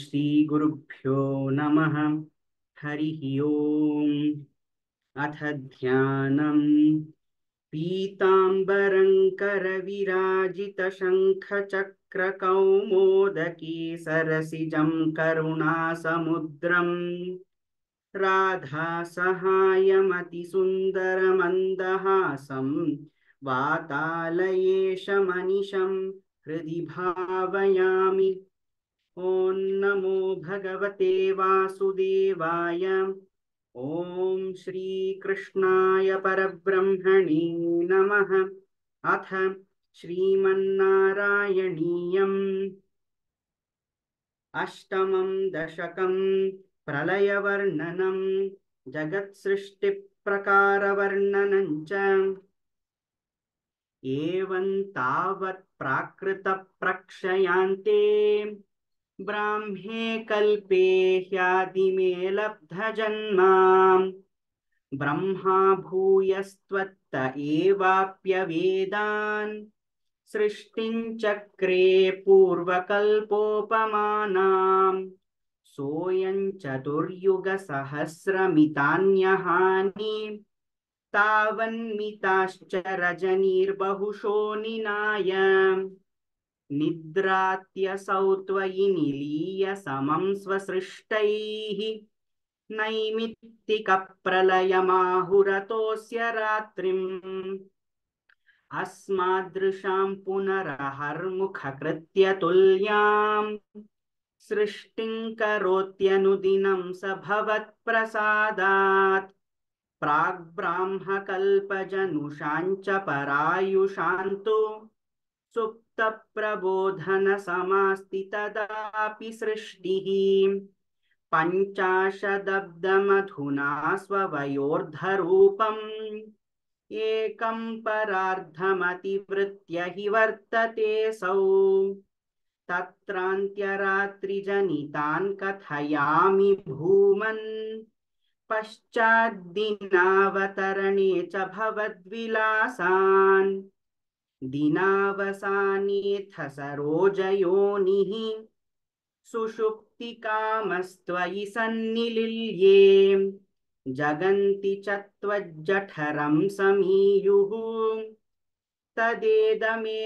श्रीगुरुभ्यो नमः हरिः ओम् अथ ध्यानम् पीताम्बरङ्करविराजितशङ्खचक्रकौमोदके सरसिजं करुणासमुद्रम् राधासहायमतिसुन्दरमन्दहासं वातालयेशमनिशं हृदि भावयामि ॐ नमो भगवते वासुदेवाय ॐ श्रीकृष्णाय परब्रह्मणे नमः अथ श्रीमन्नारायणीयम् अष्टमं दशकं प्रलयवर्णनं जगत्सृष्टिप्रकारवर्णनञ्च एवं प्राकृतप्रक्षयान्ते ब्राह्मे कल्पे ह्यादिमे लब्धजन्मा ब्रह्मा भूयस्त्वत्त एवाप्यवेदान् सृष्टिञ्चक्रे पूर्वकल्पोपमानाम् सोऽयं चतुर्युगसहस्रमितान्यहानि तावन्मिताश्च रजनीर्बहुशो निद्रात्यसौ त्वयि निलीय समं स्वसृष्टैः नैमित्तिकप्रलयमाहुरतोऽस्य रात्रिम् अस्मादृशां पुनरहर्मुखकृत्य तुल्याम् सृष्टिं करोत्यनुदिनं स भवत्प्रसादात् प्राग्ब्राह्मकल्पजनुषाञ्च परायुषान्तु प्रबोधनसमास्ति तदापि सृष्टिः पञ्चाशदब्दमधुना स्ववयोर्धरूपम् एकम् परार्धमतिवृत्य हि वर्तते सौ तत्रान्त्यरात्रिजनितान् कथयामि भूमन् पश्चाद्दिनावतरणे च भवद्विलासान् ीनावसानेथ सरोजयोनिः सुषुप्तिकामस्त्वयि सन्निलील्ये जगन्ति त्वज्जठरं समीयुः तदेदमे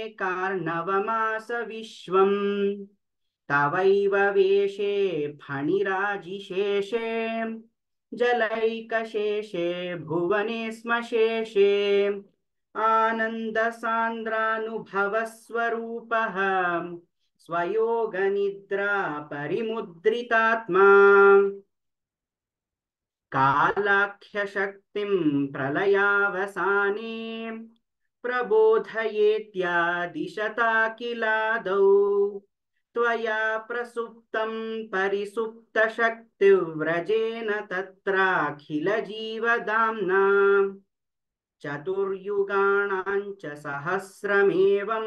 विश्वं तवैव वेषे फणिराजिशेषे जलैकशेषे भुवने स्म आनन्दसान्द्रानुभवस्वरूपः स्वयोगनिद्रा परिमुद्रितात्मा कालाख्यशक्तिं प्रलयावसाने प्रबोधयेत्यादिशता किलादौ त्वया प्रसुप्तं परिसुप्तशक्तिव्रजेन तत्राखिलजीवदाम्ना चतुर्युगाणां च सहस्रमेवं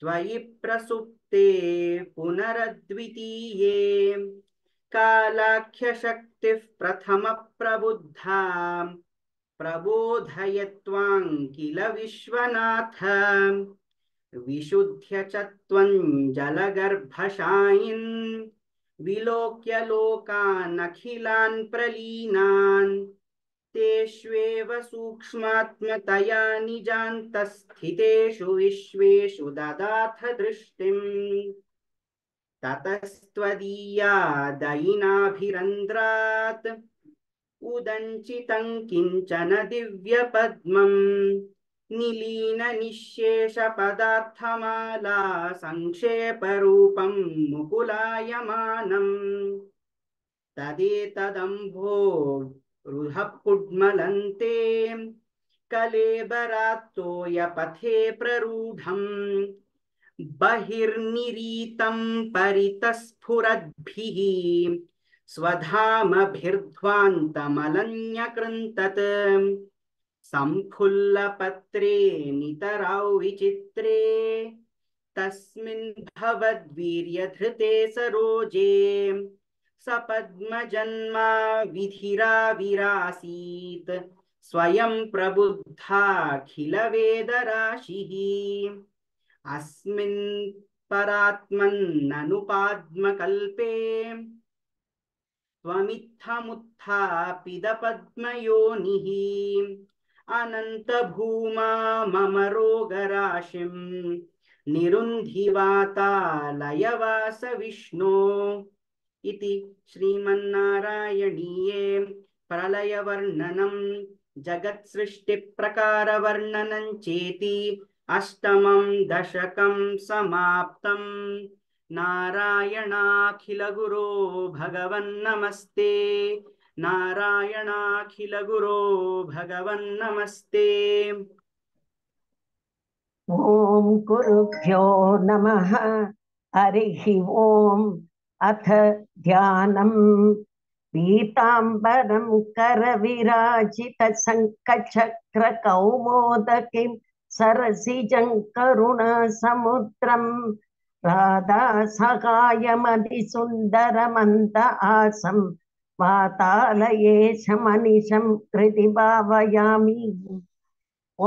त्वयि प्रसुप्ते पुनरद्वितीये कालाख्यशक्तिः प्रथमप्रबुद्धां प्रबोधय त्वां किल विश्वनाथ विशुद्ध्य च त्वं जलगर्भशायिन् विलोक्य प्रलीनान् तेष्वेव सूक्ष्मात्मतया निजान्तस्थितेषु विश्वेषु ददाथ दृष्टिम् ततस्त्वदीया दयिनाभिरन्द्रात् उदञ्चितम् किञ्चन दिव्यपद्मम् निलीननिःशेषपदार्थमाला संक्षेपरूपम् मुकुलायमानम् तदेतदम्भो रुहः कुड्मलन्ते कलेबरात्तोयपथे प्ररूढम् बहिर्निरीतम् परितस्फुरद्भिः स्वधामभिर्ध्वान्तमलन्यकृन्तत् सम्फुल्लपत्रे नितराौ विचित्रे तस्मिन् भवद्वीर्यधृते सरोजे स विधिरा विरासीत् स्वयं प्रबुद्धाखिलवेदराशिः अस्मिन् परात्मन्ननुपाद्मकल्पे त्वमित्थमुत्थापिदपद्मयोनिः अनन्तभूमा मम रोगराशिं निरुन्धि विष्णो इति श्रीमन्नारायणीये प्रलयवर्णनं जगत्सृष्टिप्रकारवर्णनं चेति अष्टमं दशकं समाप्तम् नारायणाखिलगुरो भगवन्नमस्ते गुरो भगवन्नमस्ते ॐ गुरुभ्यो नमः हरिः ॐ अथ ध्यानम् पीताम्बरम् करविराजितशङ्खचक्रकौमोदकीम् सरसिजम् करुणसमुद्रम् राधासहायमधिसुन्दरमन्द आसम् वातालये शमनिशम् कृति भावयामि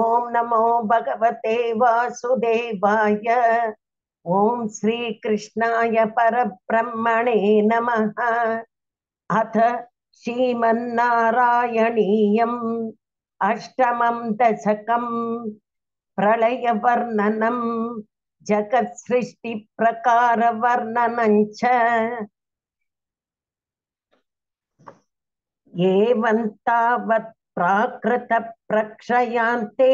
ॐ नमो भगवते वासुदेवाय ओम ॐ श्रीकृष्णाय परब्रह्मणे नमः अथ श्रीमन्नारायणीयम् अष्टमं दशकं प्रलयवर्णनं जगत्सृष्टिप्रकारवर्णनं च एवं तावत् प्राकृतप्रक्षयान्ते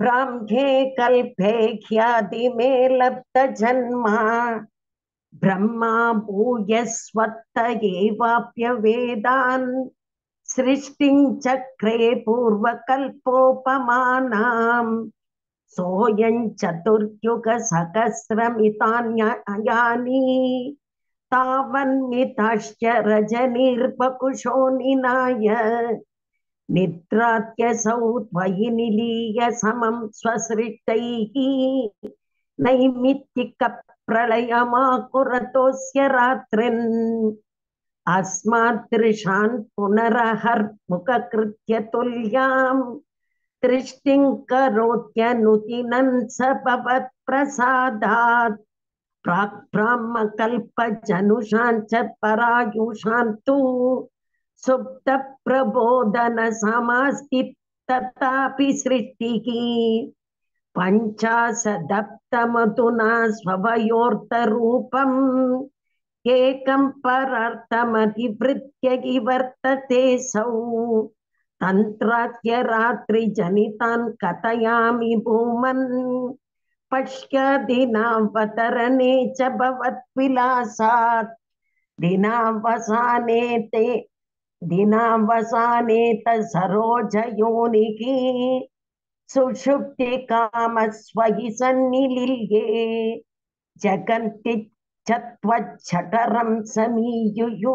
ब्राह्म्ये कल्पे ख्यादिमे जन्मा ब्रह्मा भूय स्वत्त एवाप्य वेदान सृष्टि चक्रे पूर्व कल्पोपमानाम् सोयं चतुर्युग सहस्रमितान्यानि तावन्मिताश्च रजनिर्वकुशो निनाय निद्रात्यसौ त्वयि निलीय समं स्वसृष्टैः नैमित्तिकप्रलयमाकुरतोऽस्य रात्रिन् अस्मात्तृषान् पुनरहर्मुखकृत्यतुल्याम् दृष्टिं करोत्यनुदिनं स भवत्प्रसादात् प्राक् ब्राह्मकल्पजनुषां च परायुषां सुप्त प्रबोधन समस्तिप्ततापि सृष्टिः पञ्चाशदप्तमधुना स्वभयोर्थरूपम् वर्तते सौ तन्त्रात्य रात्रिजनितान् कथयामि भूमन् पश्यदिनावतरणे च दिनावसाने ते दिनावसाने तसरोजयोनिके सुषुप्ति कामस्वयि सन्निलिल्ये जगन्ति चत्वच्छटरं समीयुयु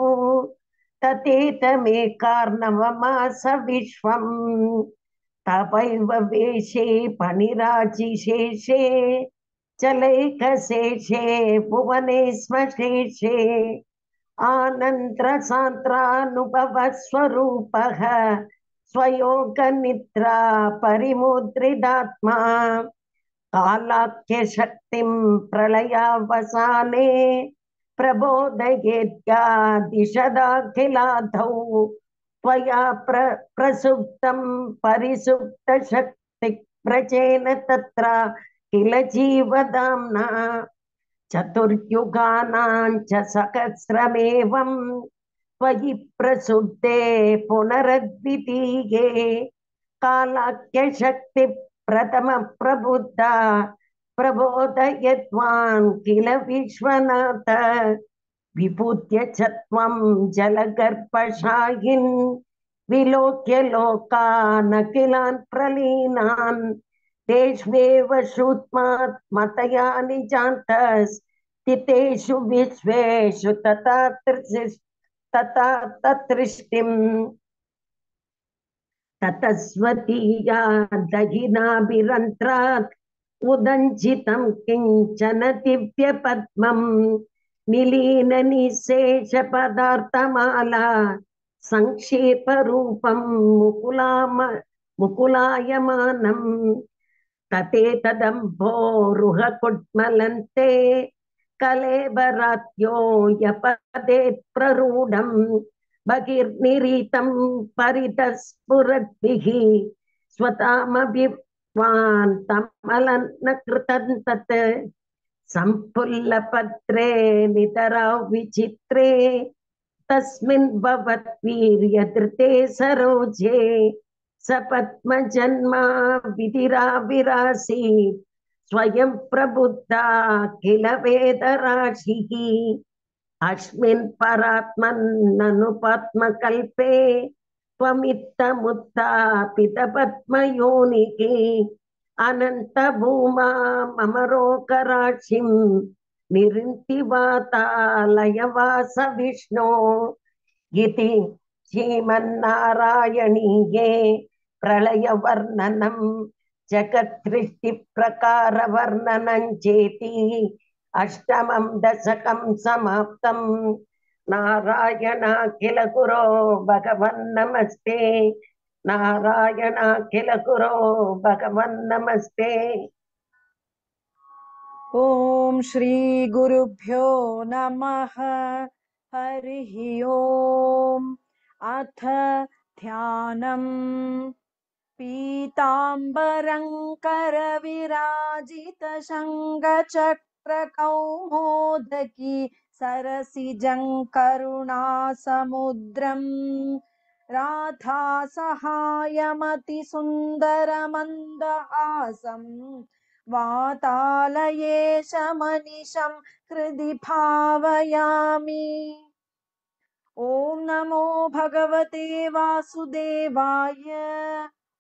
ततेतमे कार्णवमास विश्वम् तपैव वेशे पणिराजिशेषे चलैकशेषे भुवने स्मशेषे आनन्द्रसान्द्रानुभवस्वरूपः स्वयोगनिद्रा परिमुद्रितात्मा कालाख्यशक्तिं प्रलयावसाने प्रबोधयेद्या दिशदाखिलाधौ त्वया प्र प्रसुप्तं परिसुप्तशक्तिप्रचेन तत्र किल जीवदाम्ना चतुर्युगानां च सहस्रमेवं त्वयि प्रसुप्ते पुनरद्वितीये कालाख्यशक्ति प्रथमप्रबुद्धा प्रबोधयद्वान् किल विश्वनाथ विभूत्य च त्वं जलगर्भशायिन् विलोक्य लोकान् अखिलान् प्रलीनान् तेष्वेव श्रुत्मात्मतया निजान्तस्थितेषु विश्वेषु तथा तथा तत्सृष्टिम् ततस्वतीया दहिनाभिरन्त्रात् उदञ्चितं किञ्चन दिव्यपद्मम् निलीननिशेषपदार्थमाला सङ्क्षेपरूपं मुकुलाम मुकुलायमानम् तते तदम्भोरुहकुड्मलन्ते कलेबरात्यो यपदे प्ररूढम् बहिर्निरीतं परितस्फुरद्भिः स्वतामभिवान्तमलन्न कृतं तत् सम्फुल्लपत्रे नितराव विचित्रे तस्मिन् भवद्वीर्यधृते सरोजे సపద్మజన్మా విధిరావిరాసి స్వయం ప్రబుద్ధాఖిల వేదరాశి అస్మిన్ పరాత్మన్నను పద్మకల్పే త్వమిత్తముత్ పద్మయోనికి అనంత భూమా మమరోకరాక్షిం నిరింతి వాతాలయవాస విష్ణో ఇది శ్రీమన్నారాయణీయే प्रलयवर्णनं जगत्सृष्टिप्रकारवर्णनं चेति अष्टमं दशकं समाप्तम् नारायणाखिल गुरो भगवन्नमस्ते नारायणाखिल गुरो भगवन्नमस्ते ॐ श्रीगुरुभ्यो नमः हरिः ओम् अथ ध्यानम् पीताम्बरङ्करविराजितशङ्गचक्रकौमोदकी सरसिजं करुणासमुद्रम् राधा सहायमतिसुन्दरमन्दहासं वातालये शमनिशं हृदि भावयामि ॐ नमो भगवते वासुदेवाय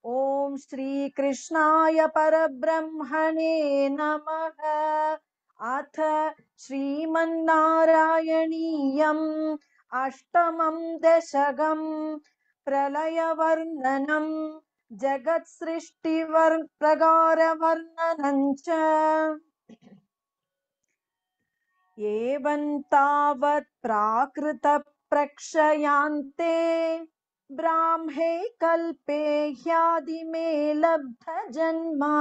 ॐ श्रीकृष्णाय परब्रह्मणे नमः अथ श्रीमन्नारायणीयम् अष्टमं दशगम् प्रलयवर्णनम् जगत्सृष्टिवर् प्रकारवर्णनञ्च एवं तावत् प्राकृतप्रक्षयान्ते ब्राह्मे कल्पे ह्यादिमे लब्धजन्मा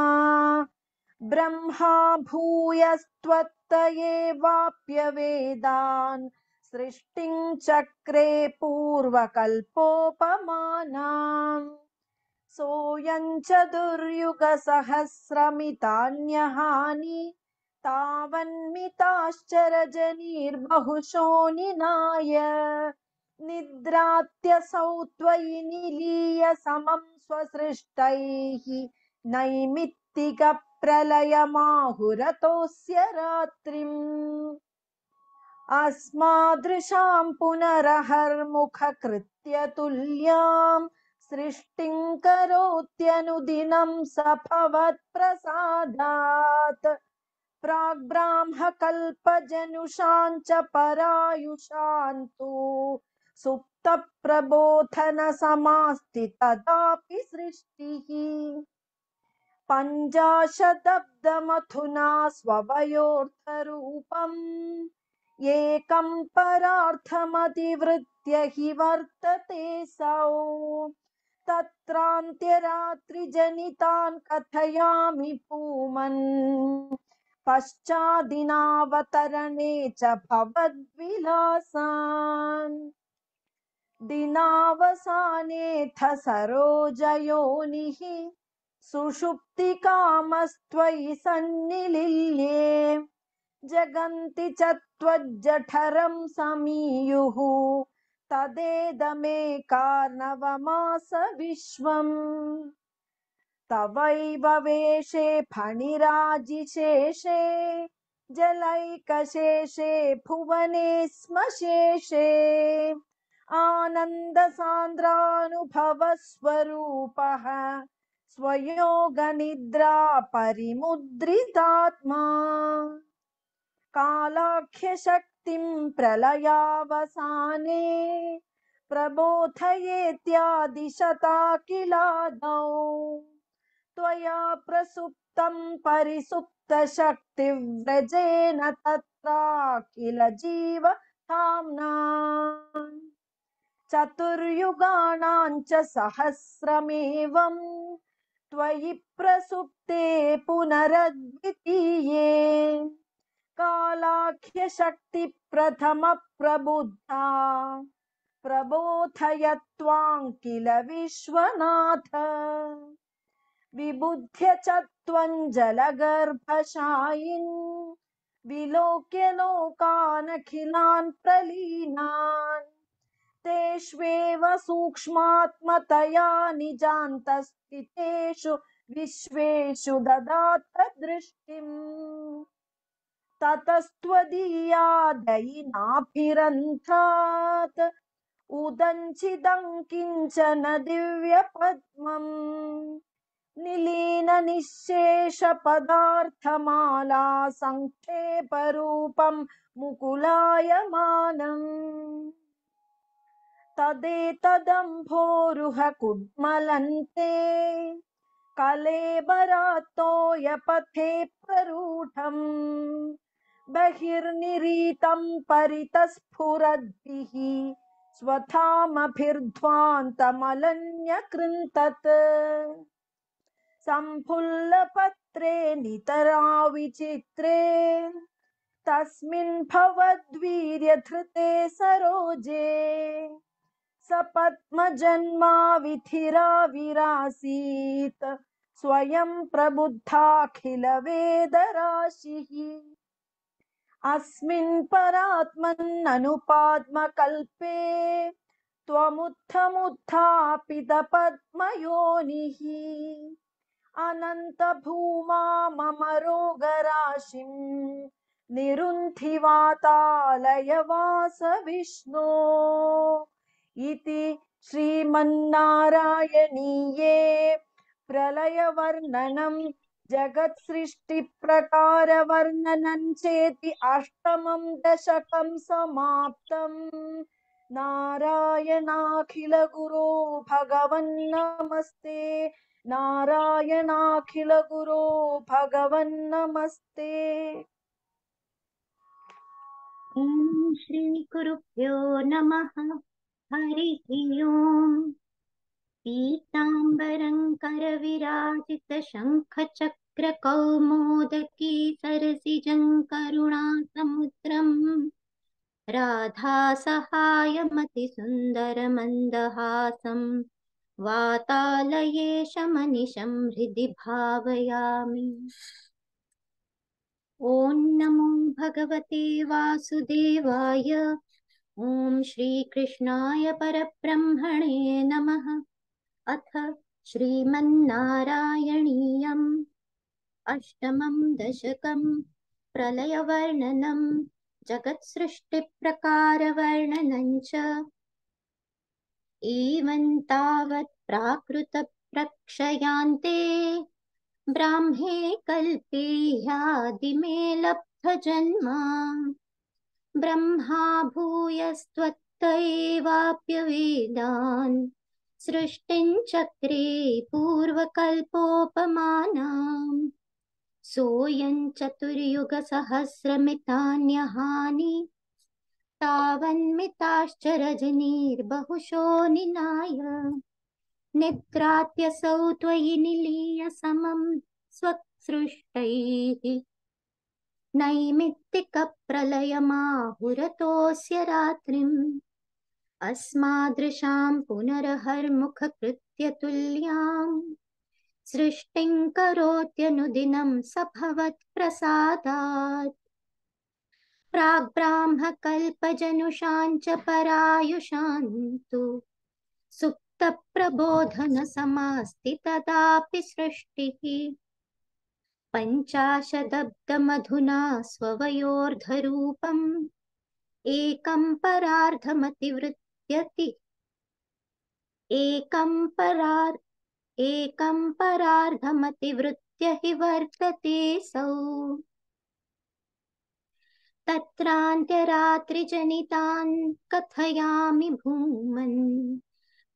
ब्रह्मा भूयस्त्वत्तयेवाप्यवेदान् सृष्टिं चक्रे पूर्वकल्पोपमानाम् सोऽयं च दुर्युगसहस्रमितान्यहानि तावन्मिताश्च रजनीर्बहुशो निद्रात्यसौ त्वयि निलीय समं स्वसृष्टैः नैमित्तिकप्रलयमाहुरतोऽस्य रात्रिम् अस्मादृशाम् पुनरहर्मुखकृत्यतुल्याम् सृष्टिम् करोत्यनुदिनम् सफवत्प्रसादात् प्राग्ब्राह्मकल्पजनुषान् च परायुषान् तु सुप्तप्रबोधनसमास्ति तदापि सृष्टिः पञ्चाशतब्दमथुना स्ववयोर्थरूपम् एकं परार्थमतिवृत्य हि वर्तते सौ तत्रान्त्यरात्रिजनितान् कथयामि पूमन् पश्चादिनावतरणे च भवद्विलासान् दिनावसानेथ सरोजयोनिः सुषुप्तिकामस्त्वयि सन्निलील्ये जगन्ति च त्वज्जठरं समीयुः तदेदमेका विश्वम् तवैव वेषे फणिराजिशेषे जलैकशेषे भुवने स्म शेषे आनंद स्वयोग निद्रा परिमुद्रितात्मा शक्ति प्रलयावसाने प्रबोधयेत्यादिशता किलादौ त्वया प्रसुप्तं परिसुप्तशक्तिव्रजेन तत्रा किल जीव धाम्ना चतुर्युगाणां च सहस्रमेवम् त्वयि प्रसुप्ते पुनरद्वितीये कालाख्यशक्तिप्रथमप्रबुद्धा प्रबोधय त्वां किल विश्वनाथ विबुध्य च त्वं जलगर्भशायिन् विलोक्य लोकानखिलान् प्रलीनान् गुप्तेष्वेव सूक्ष्मात्मतया निजान्तस्थितेषु विश्वेषु ददात दृष्टिम् ततस्त्वदीया दयिनाभिरन्थात् उदञ्चिदं किञ्चन दिव्यपद्मम् निलीननिःशेषपदार्थमाला सङ्क्षेपरूपं मुकुलायमानम् तदेतदम्भोरुह कुड्मलन्ते कलेबरातोयपथे प्ररूढम् बहिर्निरीतं परितस्फुरद्भिः स्वथामभिर्ध्वान्तमलन्यकृन्तत् सम्फुल्लपत्रे नितरा विचित्रे तस्मिन् भवद्वीर्यधृते सरोजे सपद्मजन्मा विधिराविरासीत् स्वयं प्रबुद्धाखिलवेदराशिः अस्मिन् परात्मन्ननुपाद्मकल्पे त्वमुत्थमुत्थापितपद्मयोनिः अनन्तभूमा मम रोगराशिम् निरुन्धिवातालय वास विष्णो इति श्रीमन्नारायणीये प्रलयवर्णनं जगत्सृष्टिप्रकारवर्णनं चेति अष्टमं दशकं समाप्तम् नारायणाखिलगुरो भगवन्नमस्ते नारायणाखिलगुरो भगवन्नमस्ते ॐ श्रीगुरुभ्यो नमः हरि हरिः ओम् पीताम्बरङ्करविराजितशङ्खचक्रकौमोदकी सरसिजं करुणासमुद्रम् राधासहायमतिसुन्दरमन्दहासं वातालये शमनिशं हृदि भावयामि ॐ नमो भगवते वासुदेवाय ॐ श्रीकृष्णाय परब्रह्मणे नमः अथ श्रीमन्नारायणीयम् अष्टमं दशकं प्रलयवर्णनं जगत्सृष्टिप्रकारवर्णनं च एवं तावत् प्राकृतप्रक्षयान्ते ब्राह्मे कल्पे ह्यादिमे लब्धजन्मा ब्रह्मा भूयस्त्वत्तैवाप्यवेदान् सृष्टिञ्चक्रे पूर्वकल्पोपमानाम् सोऽयं चतुर्युगसहस्रमितान्यहानि तावन्मिताश्च रजनीर्बहुशो निनाय निद्रात्यसौ त्वयि निलीय समं स्वसृष्टैः नैमित्तिकप्रलयमाहुरतोऽस्य रात्रिम् अस्मादृशां पुनरहर्मुखकृत्यतुल्याम् सृष्टिं करोत्यनुदिनं स भवत्प्रसादात् प्राग्ब्राह्मकल्पजनुषाञ्च परायुषान्तु सुप्तप्रबोधनसमास्ति तदापि सृष्टिः पञ्चाशदब्दमधुना स्ववयोर्धरूपम् एकं परार्धमतिवृत्यति एकं परार् एकं परार्धमतिवृत्य हि वर्तते सौ तत्रान्त्यरात्रिजनितान् कथयामि भूमन्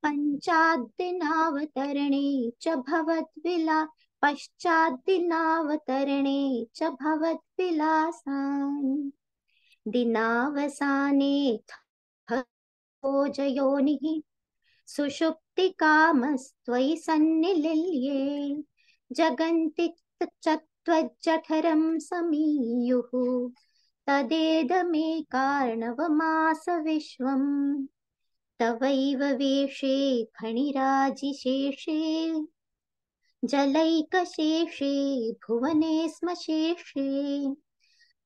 पञ्चाद्दिनावतरणे च भवद्विला पश्चादिनावतरणे च भवद्विलासान् दिनावसाने भोजयोनिः सुषुप्तिकामस्त्वयि सन्निलिल्ये जगन्ति च त्वज्जठरं समीयुः तदेदमे कार्णवमास विश्वम् तवैव वेषे खणिराजिशेषे जलैकशेषे भुवने श्मशेषे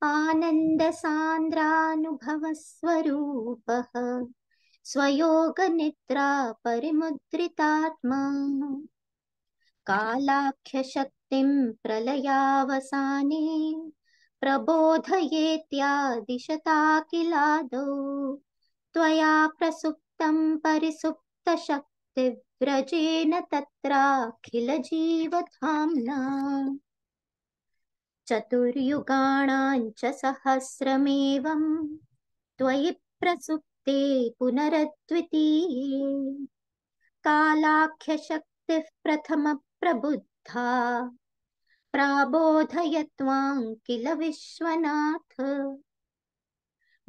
आनन्दसान्द्रानुभवस्वरूपः स्वयोगनिद्रा परिमुद्रितात्मा कालाख्यशक्तिं प्रलयावसाने प्रबोधयेत्यादिशता किलादौ त्वया प्रसुप्तं परिसुप्तशक्तिः व्रजेन तत्राखिलजीवधाम्ना चतुर्युगाणाञ्च सहस्रमेवं त्वयि प्रसुप्ते पुनरद्वितीये कालाख्यशक्तिः प्रथमप्रबुद्धा प्राबोधय त्वां किल विश्वनाथ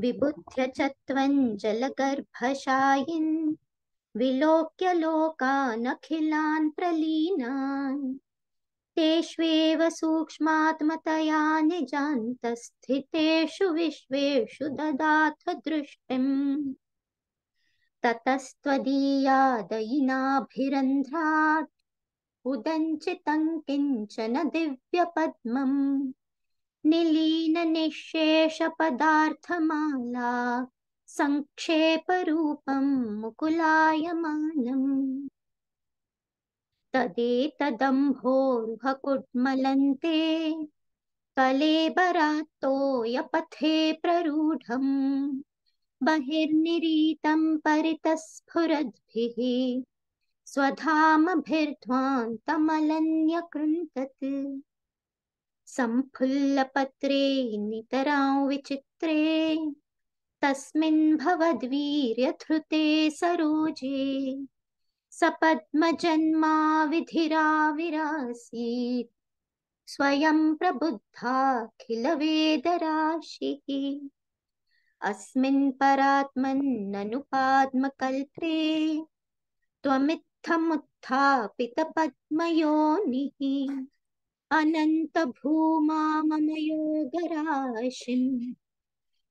विबुध्य च त्वञ्जलगर्भशायिन् विलोक्य लोकानखिलान् प्रलीनान् तेष्वेव सूक्ष्मात्मतया निजान्तस्थितेषु विश्वेषु ददाथ दृष्टिम् ततस्त्वदीयादयिनाभिरन्ध्रात् उदञ्चितं किञ्चन दिव्यपद्मम् निलीननिःशेषपदार्थमाला सङ्क्षेपरूपं मुकुलायमानम् तदेतदम्भोरुहकुड्मलन्ते कलेबरात्तोयपथे प्ररूढम् बहिर्निरीतं परितस्फुरद्भिः स्वधामभिर्ध्वान्तमलन्यकृन्तत् सम्फुल्लपत्रे नितरां विचित्रे तस्मिन् सरोजे सपद्मजन्मा विधिराविरासीत् स्वयं प्रबुद्धाखिलवेदराशिः अस्मिन् परात्मन्ननुपाद्मकल्पे त्वमित्थमुत्थापितपद्मयोनिः अनन्तभूमा मम योगराशिम्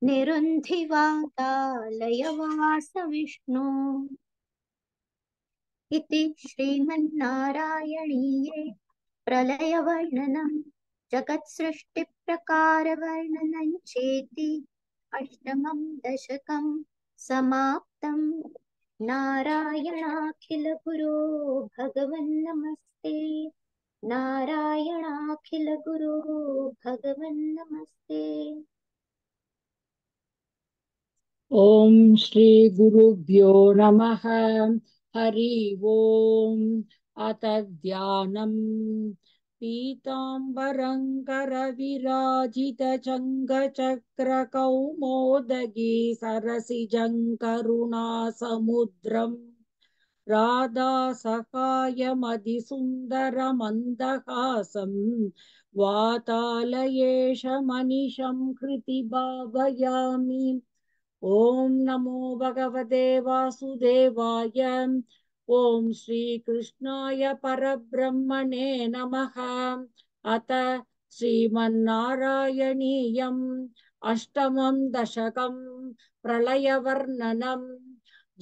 निरुन्धिवातालयवास विष्णु इति श्रीमन्नारायणीये प्रलयवर्णनं जगत्सृष्टिप्रकारवर्णनं चेति अष्टमं दशकं समाप्तम् नारायणाखिलगुरो भगवन्नमस्ते नारायणाखिलगुरो भगवन्नमस्ते ஓம் ஸ்ரீ குருபியோ நம ஹரி ஓம் அத தியானம் पीताम्बरङ्करविराजितचङ्गचक्रकौमोदगी सरसिजङ्करुणासमुद्रम् राधासहायमधिसुन्दरमन्दहासं वातालयेश मनिषं कृति भावयामि ॐ नमो भगवते वासुदेवाय ॐ श्रीकृष्णाय परब्रह्मणे नमः अथ श्रीमन्नारायणीयम् अष्टमं दशकं प्रलयवर्णनं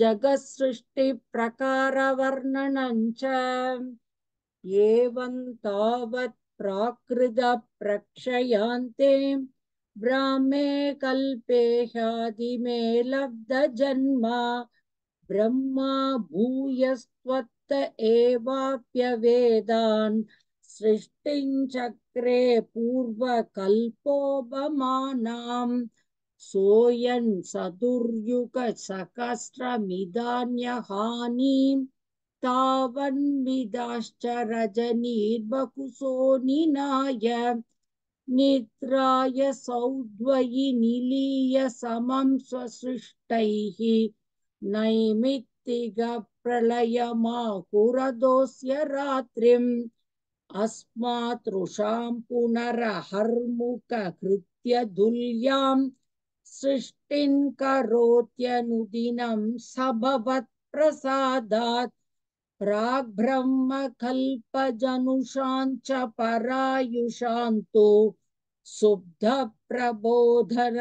जगत्सृष्टिप्रकारवर्णनं च एवं तावत् प्राकृतप्रक्षयान्ते ब्राह्मे कल्पे ह्यादिमे लब्धजन्मा ब्रह्मा भूयस्त्वत्त एवाप्यवेदान् सृष्टिञ्चक्रे पूर्वकल्पोपमानाम् सोऽयन् सदुर्युगसहस्रमिदान्यहानिम् तावन्विदाश्च रजनीर्बकुसो निनाय निद्राय सौध्वयि निलीय समं स्वसृष्टैः नैमित्तिकप्रलयमाहुरदोस्य रात्रिम् अस्मातृशां पुनरहर्मुककृत्य दुल्यां सृष्टिं करोत्यनुदिनं सभवत्प्रसादात् ्रह्म कल्पजनुषां च परायुषान्तु शुभप्रबोधन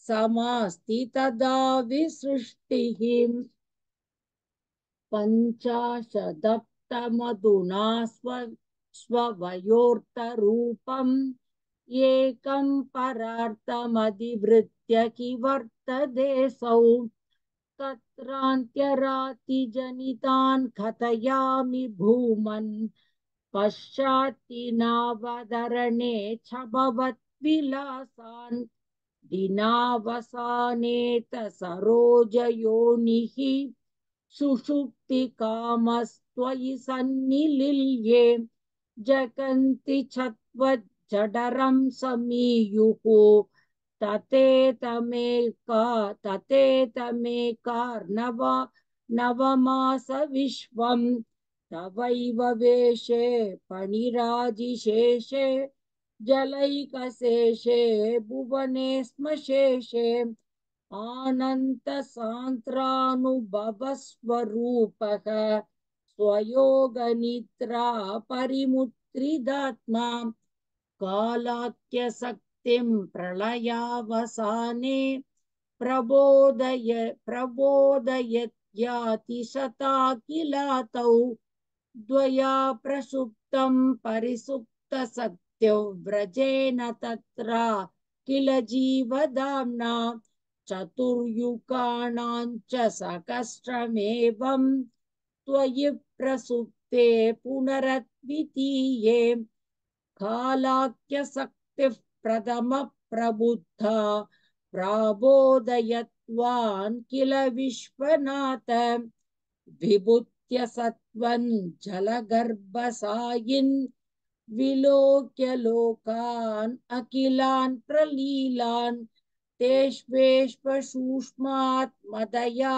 समास्ति तदा विसृष्टिः स्व स्ववयोर्तरूपम् एकं परार्थमधिवृत्य किवर्तदेसौ तत्रान्त्यरातिजनितान् कथयामि भूमन् पश्चात्तिनावधरणे च भवद्विलासान् दिनावसानेत सरोजयोनिः सुषुप्तिकामस्त्वयि सन्निलिल्ये जगन्ति छत्वज्जडरं समीयुः तते तमेक तते तमेकर्णव नवमास विश्वं तवैव वेशे फणिराजिशेषे जलैकशेषे भुवने स्म शेषे आनन्दसान्त्रानुभवस्वरूपः स्वयोगनिद्रा परिमुत्रिदात्मा कालाख्यसक् प्रलयावसाने प्रबोधय प्रबोधयत्यातिशता किला तौ द्वया प्रसुप्तं परिसुप्तशक्त्यौ व्रजेन तत्रा किल जीवदाम्ना चतुर्युकाणां च सकष्टमेवं त्वयि प्रसुप्ते पुनरद्वितीये कालाख्यसक्तिः प्रथमप्रबुद्धा प्राबोधयत्वान् किल विश्वनाथ विभुत्यसत्त्वन् जलगर्भसायिन् विलोक्य लोकान् अखिलान् प्रलीलान् तेष्वेश्वसूक्ष्मात् मदया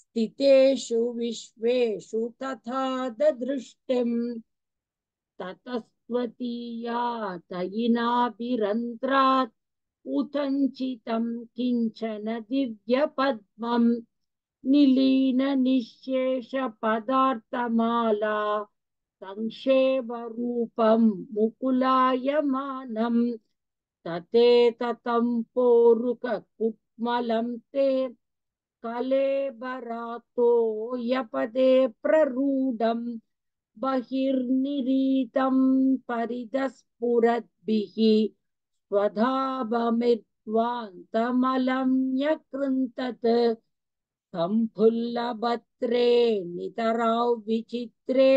स्थितेषु विश्वेषु तथा ददृष्टिम् ततः त्वदीया तयिनाभिरन्ध्रात् उतञ्चितं किञ्चन दिव्यपद्मम् निलीननिःशेषपदार्थमाला संक्षेपरूपं मुकुलायमानं तते ततं पोरुककुट्मलं ते कलेबरातो यपदे प्ररूढम् फुरद्भिः स्वधामिद्वान्तमलं न्यकृन्तत् सम्फुल्लभत्रे नितराव् विचित्रे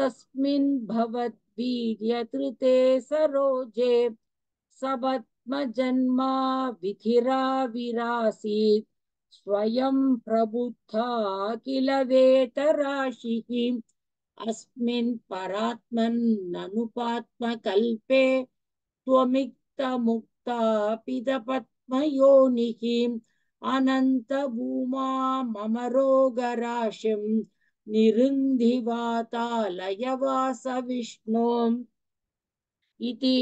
तस्मिन् भवद्वीर्यतृते सरोजे सपद्मजन्मा विरासीत् स्वयं प्रबुद्धा वेतराशिः अस्मिन् परात्मन्ननुपात्मकल्पे त्वमिक्तमुक्तापितपद्मयोनिः अनन्तभूमा मम रोगराशिं निरुन्धिवातालयवास विष्णो इति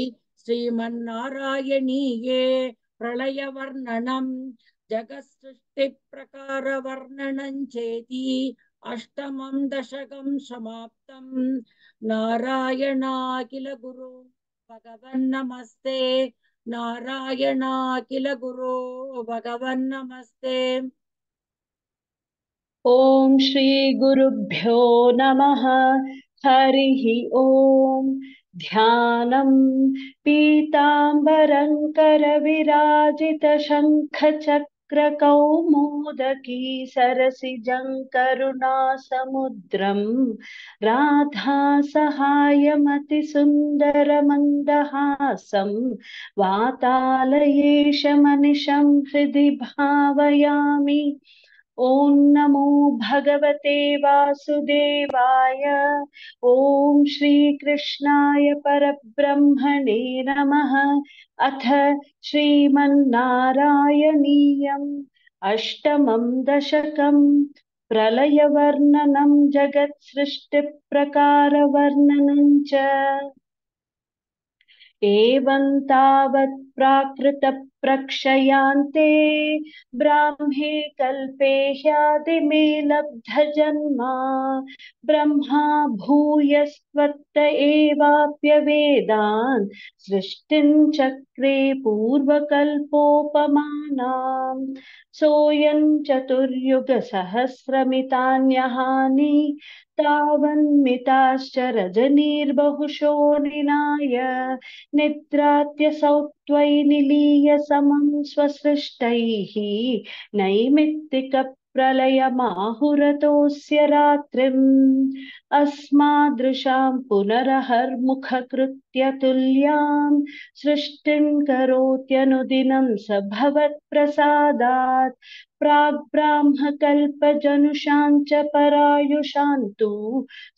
श्रीमन्नारायणीये प्रलयवर्णनं जगत्सृष्टिप्रकारवर्णनं चेति अष्टमं दशकं समाप्तं नारायणाखिल गुरु भगवन्नमस्ते नारायणाखिल गुरु भगवन्नमस्ते ॐ श्रीगुरुभ्यो नमः हरिः ॐ ध्यानं पीताम्बरङ्करविराजितशङ्खचक्र वक्रकौमोदकी सरसिजं करुणासमुद्रं राधासहायमतिसुन्दरमन्दहासं वातालयेशमनिशं हृदि भावयामि ॐ नमो भगवते वासुदेवाय ॐ श्रीकृष्णाय परब्रह्मणे नमः अथ श्रीमन्नारायणीयम् अष्टमं दशकम् प्रलयवर्णनं जगत्सृष्टिप्रकारवर्णनं च एवं तावत् प्राकृत प्रक्षयान्ते ब्राह्मे कल्पे ह्यादि ह्यादिमे लब्धजन्मा ब्रह्मा भूयस्त्वत्त एवाप्यवेदान् सृष्टिं चक्रे पूर्वकल्पोपमानाम् सोऽयं चतुर्युगसहस्रमितान्यहानि तावन्मिताश्च रजनीर्बहुशोनिनाय निनाय निद्रात्यसौ निलीयस समं स्वसृष्टैः नैमित्तिकप्रलयमाहुरतोऽस्य रात्रिम् अस्मादृशाम् पुनरहर्मुखकृत्यतुल्याम् सृष्टिं करोत्यनुदिनं स भवत्प्रसादात् प्राग्ब्राह्मकल्पजनुषां च परायुषां तु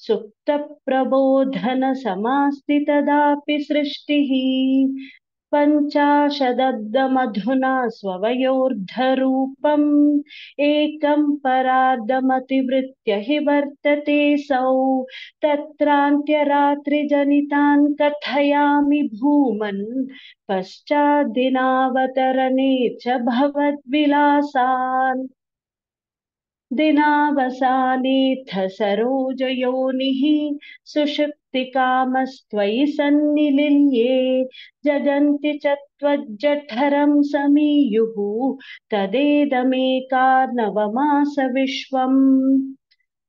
सुप्तप्रबोधनसमास्ति तदापि सृष्टिः पञ्चाशदब्दमधुना स्ववयोर्धरूपम् एकं परार्धमतिवृत्य हि वर्तते सौ तत्रान्त्यरात्रिजनितान् कथयामि भूमन् पश्चाद्दिनावतरणे च भवद्विलासान् दिनावसानेऽथ सरोजयोनिः सुषुप् भक्ति कामस्त्वयि सन्निलिल्ये जदन्ति च त्वज्जठरं समीयुः नवमास विश्वम्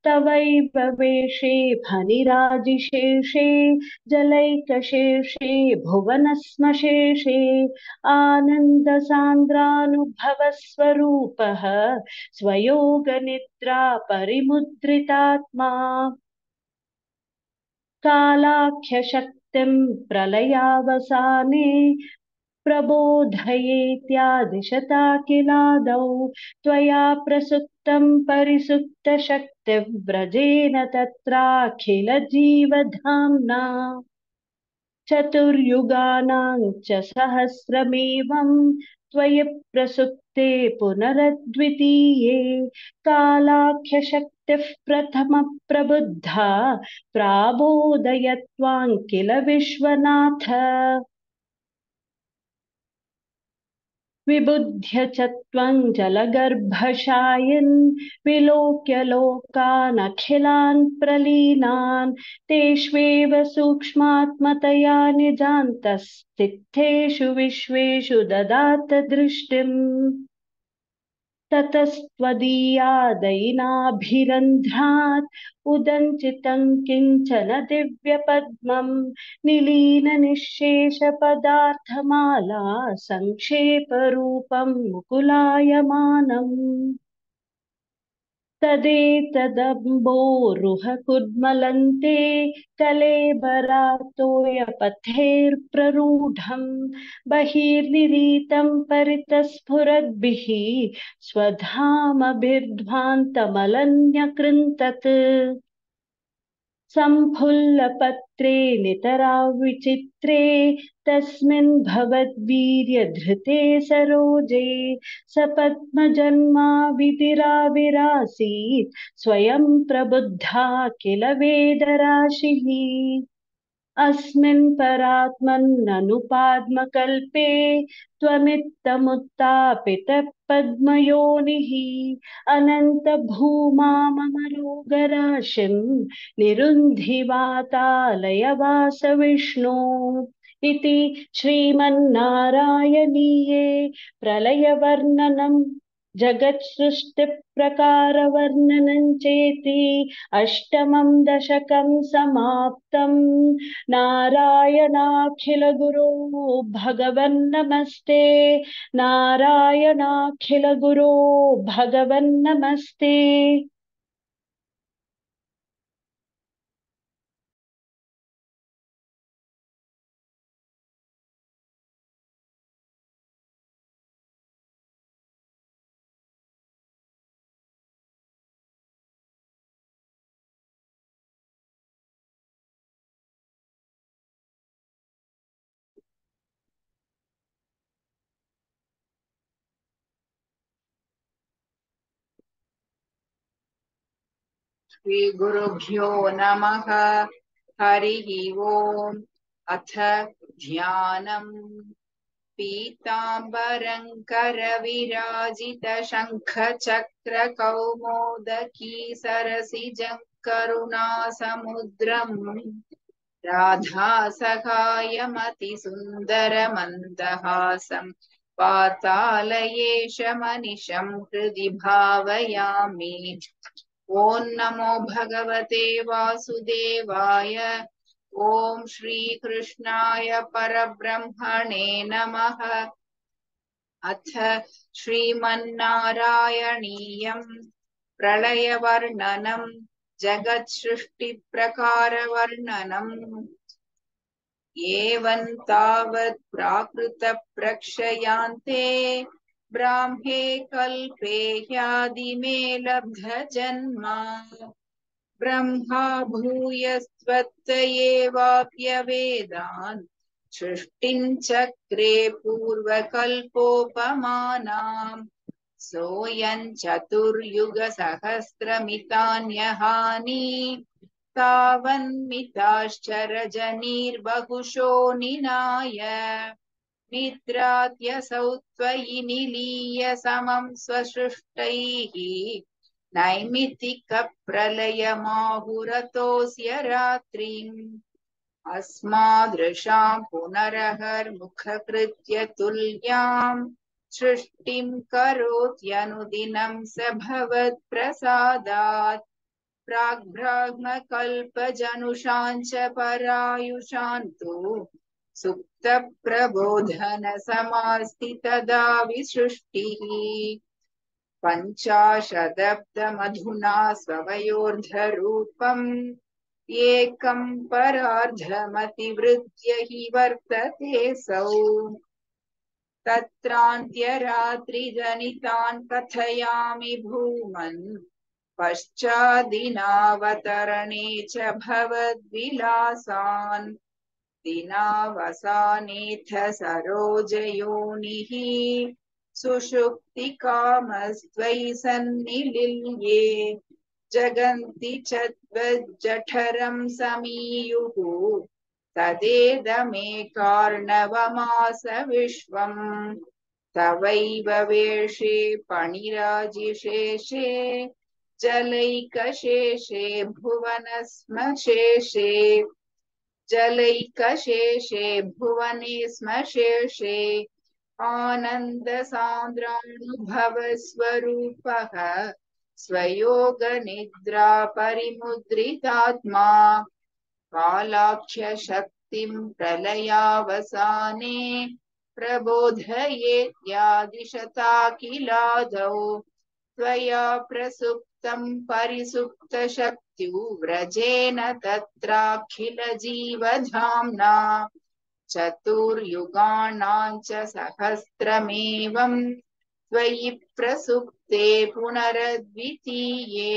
तवैव वेषे भनिराजिशेषे जलैकशेषे भुवनस्मशेषे आनन्दसान्द्रानुभवस्वरूपः स्वयोगनिद्रा परिमुद्रितात्मा कालाख्यशक्तिं प्रलयावसाने प्रबोधयेत्यादिशता किलादौ त्वया प्रसुप्तं परिसुप्तशक्तिव्रजेन तत्राखिलजीवधाम्ना चतुर्युगानां च सहस्रमेवं त्वयिप्रसुप्ते पुनरद्वितीये कालाख्यशक्तिः प्रथमप्रबुद्धा किल विश्वनाथ विबुध्य च जलगर्भशायन् विलोक्य लोकानखिलान् प्रलीनान् तेष्वेव सूक्ष्मात्मतया निजान्तस्थितेषु विश्वेषु ददात दृष्टिम् ततस्त्वदीयादैनाभिरन्ध्रात् उदञ्चितं किञ्चन दिव्यपद्मं निलीननिःशेषपदार्थमाला सङ्क्षेपरूपं मुकुलायमानम् तदेतदम्बोरुह कुद्मलन्ते कलेबरातोयपथेर्प्ररूढम् बहिर्निरीतं परितस्फुरद्भिः स्वधामभिर्ध्वान्तमलन्यकृन्तत् सम्फुल्लपत्रे नितराविचित्रे तस्मिन् भवद्वीर्यधृते सरोजे सपद्मजन्मा विदिराविरासीत् स्वयं प्रबुद्धा किल वेदराशिः अस्मिन् परात्मन्ननुपाद्मकल्पे त्वमित्तमुत्तापितपद्मयोनिः अनन्तभूमा मम रोगराशिं निरुन्धिवातालय वासविष्णो विष्णु श्रीमन्नारायणीये प्रलयवर्णनम चेति अष्टमम् दशकम् समाप्तम् नारायणाखिलगुरो भगवन्नमस्ते नारायणाखिलगुरो भगवन्नमस्ते श्री गुरुभ्यो नमः हरिः ओम् अथ ध्यानम् पीताम्बरङ्करविराजितशङ्खचक्रकौमोदकी सरसिजं करुणासमुद्रम् राधासहायमतिसुन्दरमन्दहासम् पातालयेश मनिषं हृदि भावयामि ॐ नमो भगवते वासुदेवाय ॐ श्रीकृष्णाय परब्रह्मणे नमः अथ श्रीमन्नारायणीयम् प्रलयवर्णनम् जगत्सृष्टिप्रकारवर्णनम् एवं तावत् प्राकृतप्रक्षयान्ते ब्राह्मे कल्पे लब्ध जन्मा ब्रह्मा वेदान सृष्टिम् चक्रे पूर्व पूर्वकल्पोपमानाम् सोऽयम् चतुर्युग तावन्मिताश्च तावन्मिताश्चरजनीर्बहुशो निनाय निद्रात्यसौ त्वयि निलीय समं स्वसृष्टैः नैमित्तिकप्रलयमाहुरतोऽस्य रात्रिम् अस्मादृशां पुनरहर्मुखकृत्य तुल्याम् सृष्टिं करोत्यनुदिनं स भवत्प्रसादात् प्राग्भ्राग्मकल्पजनुषाञ्च परायुषान्तु सुप्त प्रबोधन पञ्चाशदब्दमधुना स्वयोर्धरूपम् एकं परार्धमतिवृद्ध्य हि वर्तते सौ त्रांत्यरात्रिजनिता कथयामि भूमन् पश्चादिनावतरणे च भवद्विलासान् दिनावसानेथ सरोजयोनिः सुषुप्तिकामस्त्वयि सन्निलिल्ये जगन्ति चत्वज्जठरं समीयुः तदेदमेकार्णवमास विश्वम् तवैव वेषे पणिराजिशेषे जलैकशेषे भुवनस्मशेषे जलैक शेषे भुवने स्म शेषे आनंद सांद्रानुभव स्वरूप स्वयोग निद्रा परिमुद्रितात्मा कालाक्ष शक्ति प्रलयावसाने प्रबोधयेत्यादिशता किलादौ त्वया प्रसुप्त व्रजेन तत्राखिल तत्राखिलजीवधाम्ना चतुर्युगाणां च सहस्रमेवं त्वयि प्रसुप्ते पुनरद्वितीये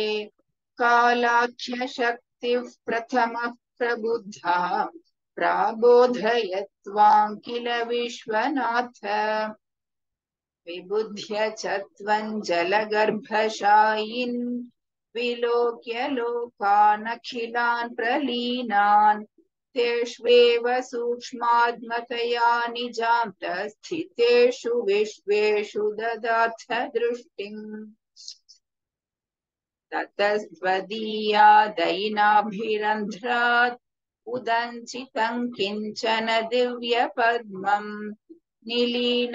कालाख्यशक्तिः प्रथमः प्रबुद्धा प्राबोधयत्वां किल विश्वनाथ विबुध्य च त्वञ्जलगर्भशायिन् विलोक्य लोकानखिलान् प्रलीनान् तेष्वेव सूक्ष्मात्मतया निजान्तस्थितेषु विश्वेषु ददाथ दृष्टिम् ततस्त्वदीया दयिनाभिरन्ध्रात् उदञ्चितम् किञ्चन दिव्यपद्मम् निलीन संक्षेप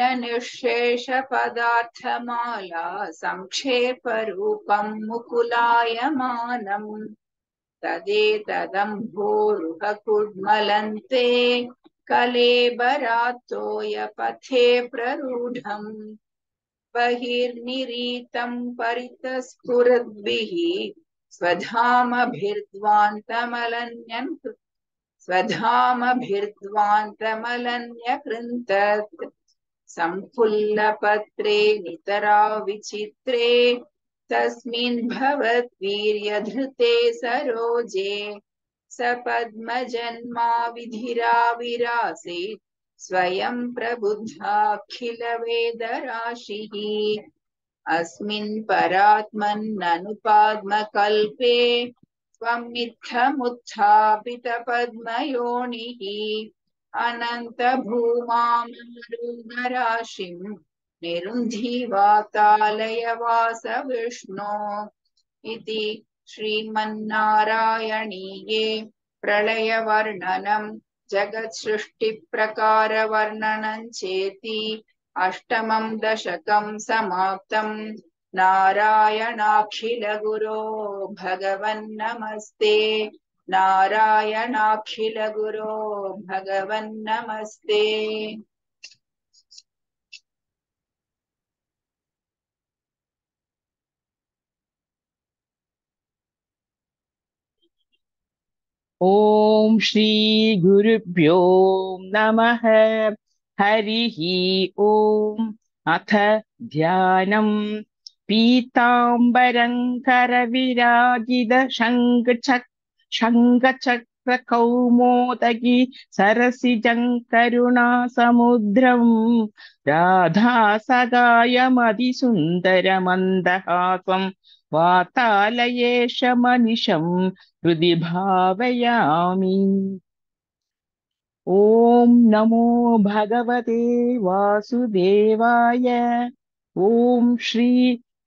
निलीननिःशेषपदार्थमाला संक्षेपरूपम् मुकुलायमानम् तदेतदम्भोरुहकुड्मलन्ते कलेबरातोयपथे प्ररूढम् बहिर्निरीतम् परितस्फुरद्भिः स्वधामभिर्द्वान्तमलन्यन् स्वधामभिर्ध्वान्तमलन्यकृन्तत् सम्फुल्लपत्रे नितरा विचित्रे तस्मिन् भवद्वीर्यधृते सरोजे स विधिरा विरासीत् स्वयं प्रबुद्धाखिलवेदराशिः अस्मिन् परात्मन्ननुपाद्मकल्पे त्वमित्थमुत्थापितपद्मयोनिः अनन्तभूमामरुदराशिम् निरुन्धीवातालय वास विष्णो इति श्रीमन्नारायणीये प्रलयवर्णनम् जगत्सृष्टिप्रकारवर्णनम् चेति अष्टमम् दशकम् समाप्तम् नारायणाखिल नारायणाखिलगुरो भगवन्नमस्ते नारायणाखिलगुरो भगवन्नमस्ते ॐ श्रीगुरुभ्यो नमः हरिः ओम अथ ध्यानम पीताम्बरङ्करविराजित शङ्खचक् शङ्खचक्रकौमोदगी सरसिजं करुणासमुद्रम् राधासगायमधिसुन्दरमन्दहासं वातालयेश मनिशं हृदि भावयामि ॐ नमो भगवते वासुदेवाय ॐ श्री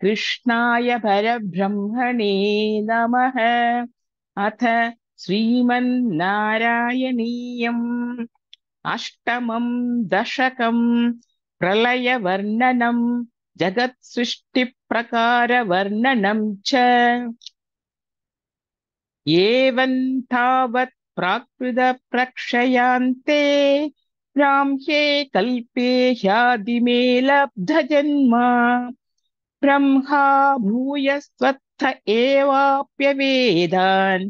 कृष्णाय परब्रह्मणे नमः अथ श्रीमन्नारायणीयम् अष्टमम् दशकम् प्रलयवर्णनम् जगत्सृष्टिप्रकारवर्णनम् च एवम् तावत् प्राकृतप्रक्षयान्ते ब्राह्म्ये कल्पे ह्यादिमे लब्धजन्मा ब्रह्मा भूयस्वत्थ एवाप्यवेदान्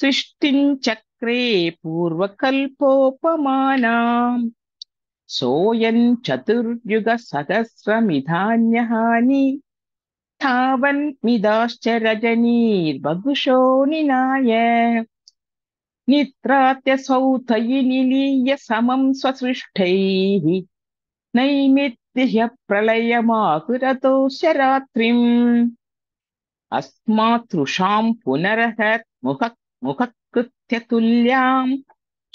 सृष्टिञ्चक्रे पूर्वकल्पोपमानाम् सोऽयम् चतुर्युगसहस्रमिधान्यहानि तावन्मिदाश्च रजनीर्बहुशो निनाय नित्रात्यसौ तयि निलीय समम् स्वसृष्टैः नैमित् ह्यः प्रलयमाहुरतोषरात्रिम् अस्मातृषाम् पुनरहत् मुखक् मुखकृत्यतुल्याम्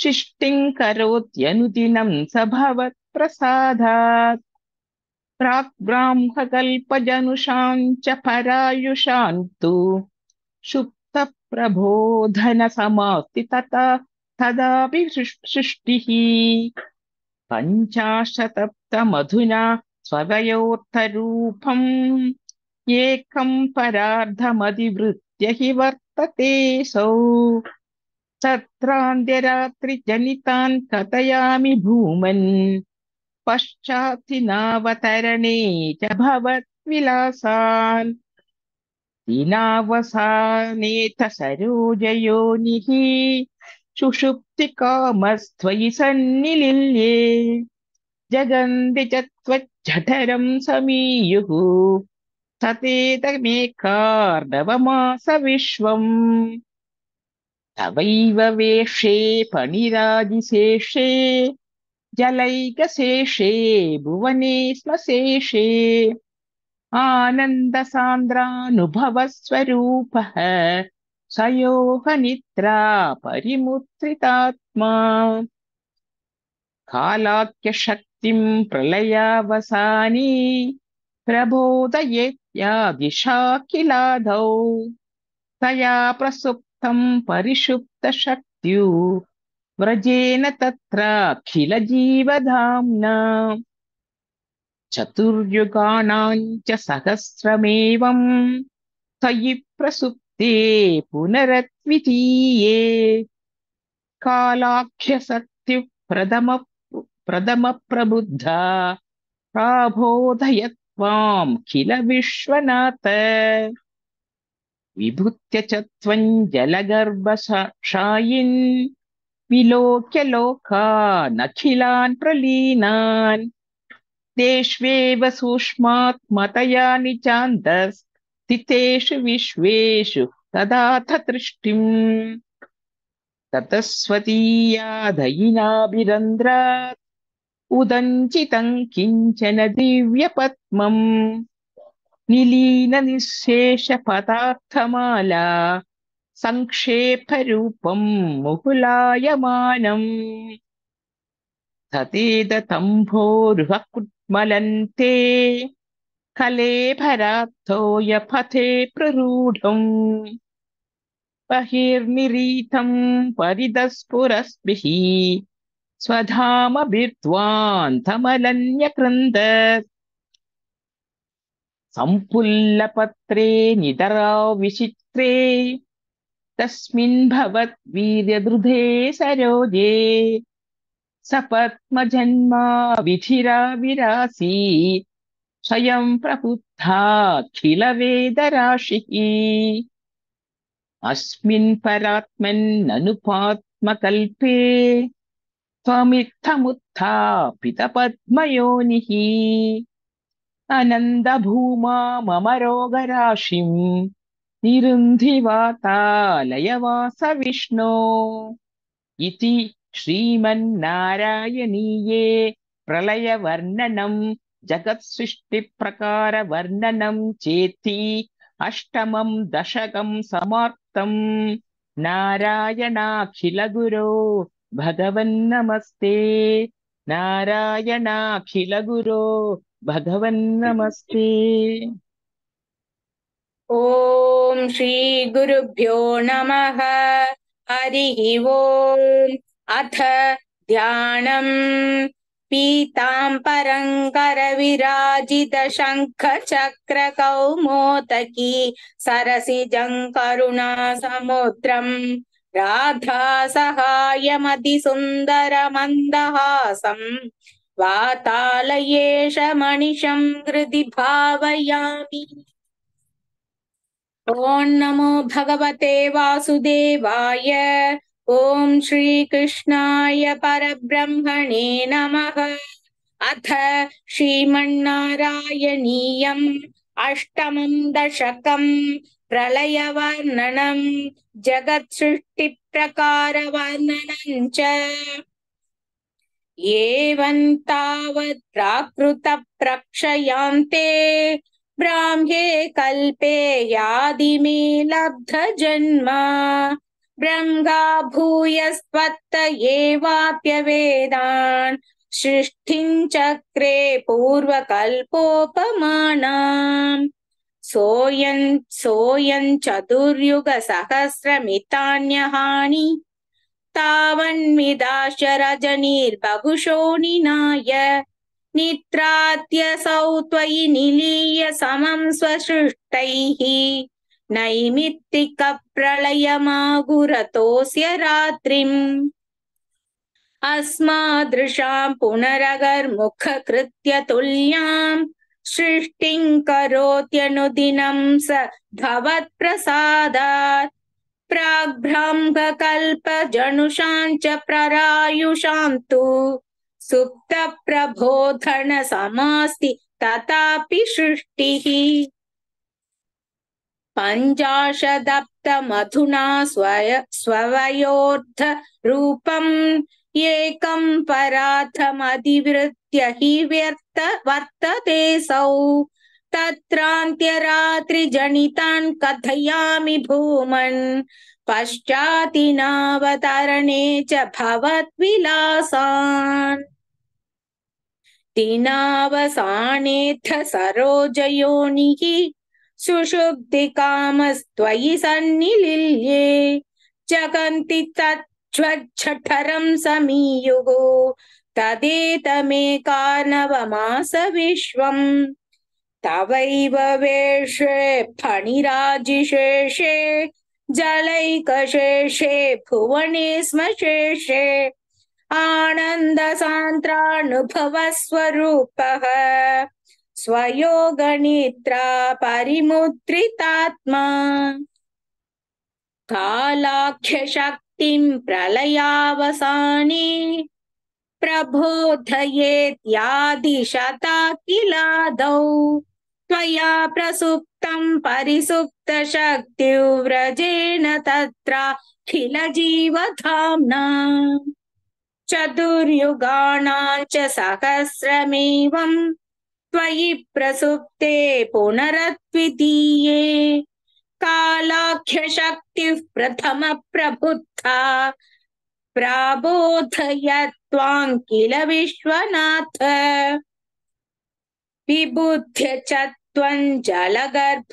शिष्टिम् करोत्यनुदिनम् स भवत्प्रसादात् प्राग्ब्राह्मकल्पजनुषाम् च परायुषाम् तु शुप्तप्रबोधनसमास्ति तथा तदापि सृष्टिः पञ्चाशतप्तमधुना स्वदयोऽर्थरूपम् एकम् परार्धमधिवृत्य हि सौ तत्रान्ध्यरात्रिजनितान् कथयामि भूमन् पश्चात्तिनावतरणे च भवद्विलासान् दिनावसानेत सरोजयोनिः सुषुप्ति सुषुप्तिकामस्त्वयि सन्निलिल्ये जगन्ति च त्वज्जठरं समीयुः सतेतमेकार्णवमास विश्वम् तवैव वेषे फणिराजिशेषे जलैकशेषे भुवने स्म शेषे आनन्दसान्द्रानुभवस्वरूपः स निद्रा परिमुद्रितात्मा कालाख्यशक्तिं प्रलयावसानी प्रबोधयेत्यादिशा किलाधौ तया प्रसुप्तं परिषुप्तशक्त्यु व्रजेन तत्राखिलजीवधाम्ना चतुर्युगाणां च सहस्रमेवं तयि प्रसुप्त ते पुनरद्वितीये कालाख्यसत्युप्रथम प्रथमप्रबुद्धा प्राबोधयत्वां किल विश्वनाथ विभुत्य च त्वं जलगर्भसाक्षायिन् विलोक्य लोकानखिलान् प्रलीनान् देष्वेव सूक्ष्मात्मतया निचान्दस् स्थितेषु विश्वेषु तदाथ दृष्टिम् ततस्वतीया दयिनाभिरन्द्रा उदञ्चितम् किञ्चन दिव्यपद्मम् निलीननिःशेषपदार्थमाला सङ्क्षेपरूपम् मुकुलायमानम् ततेदतम्भोरुहः कले कलेभराब्धो यपथे प्ररूढम् बहिर्निरीतम् परिदस्फुरस्भिः स्वधामभिर्ध्वान्तमलन्यकृन्द सम्पुल्लपत्रे नितराविचित्रे तस्मिन् भवद्वीर्यदृधे सरोजे सपत्मजन्मा विधिरा विरासी स्वयं प्रबुद्धाखिलवेदराशिः अस्मिन्परात्मन्ननुपात्मकल्पे त्वमित्थमुत्थापितपद्मयोनिः अनन्दभूमा मम रोगराशिं निरुन्धिवातालयवासविष्णो इति श्रीमन्नारायणीये प्रलयवर्णनम् जगत्सृष्टिप्रकारवर्णनं चेति अष्टमं दशकं समाप्तं नारायणाखिलगुरो भगवन्नमस्ते नारायणाखिलगुरो भगवन्नमस्ते ॐ श्रीगुरुभ्यो नमः हरिः ओम् अथ ध्यानम् पीताम्बरङ्करविराजितशङ्खचक्रकौमोदकी सरसिजङ्करुणा समुद्रम् राधा सहायमतिसुन्दरमन्दहासम् वातालयेश मणिषं हृदि भावयामि ॐ नमो भगवते वासुदेवाय ॐ श्रीकृष्णाय परब्रह्मणे नमः अथ श्रीमन्नारायणीयम् अष्टमं दशकम् प्रलयवर्णनम् जगत्सृष्टिप्रकारवर्णनम् च एवं तावत् प्राकृतप्रक्षयान्ते ब्राह्म्ये कल्पे यादिमे लब्धजन्मा ब्रह्मा भूयस्पत्त एवाप्यवेदान् सृष्टिञ्चक्रे पूर्वकल्पोपमानाम् सोऽयम् सोऽयम् चतुर्युगसहस्रमितान्यहानि तावन्मिदाशरजनीर्बहुशो निनाय नित्रात्यसौ त्वयि निलीय समं स्वसृष्टैः नैमित्तिकप्रलयमागुरतोऽस्य रात्रिम् अस्मादृशाम् पुनरगर्मुखकृत्य तुल्याम् सृष्टिम् करोत्यनुदिनम् स भवत्प्रसादात् प्राभ्रम्भकल्पजनुषाम् च प्ररायुषाम् तु सुप्तप्रबोधनसमास्ति तथापि सृष्टिः पञ्चाशदप्तमधुना स्वय स्ववयोर्धरूपम् एकं पराथमधिवृत्य हि व्यर्थ वर्तते सौ तत्रान्त्यरात्रिजनितान् कथयामि भूमन् पश्चातिनावतरणे च भवद्विलासान् दिनावसानेऽथ सरोजयोनिः सुषुप्तिकामस्त्वयि सन्निलिल्ये जगन्ति तच्छ्वच्छठरं समीयुगो तदेतमेकानवमास विश्वम् तवैव वेषे फणिराजिशेषे जलैकशेषे भुवने स्म शेषे आनन्दसान्त्रानुभवस्वरूपः स्वयोगनिद्रा परिमुद्रितात्मा कालाख्यशक्तिं प्रलयावसाने प्रबोधयेत्यादिशता किलादौ त्वया प्रसुप्तं परिसुप्तशक्तिव्रजेन तत्राखिल जीवधाम्ना चतुर्युगाणां च सहस्रमेवम् त्वयि प्रसुप्ते पुनरद्वितीये कालाख्यशक्तिः प्रथमप्रबुद्धा प्राबोधय त्वां किल विश्वनाथ विबुध्य च त्वं जलगर्भशाशायिन्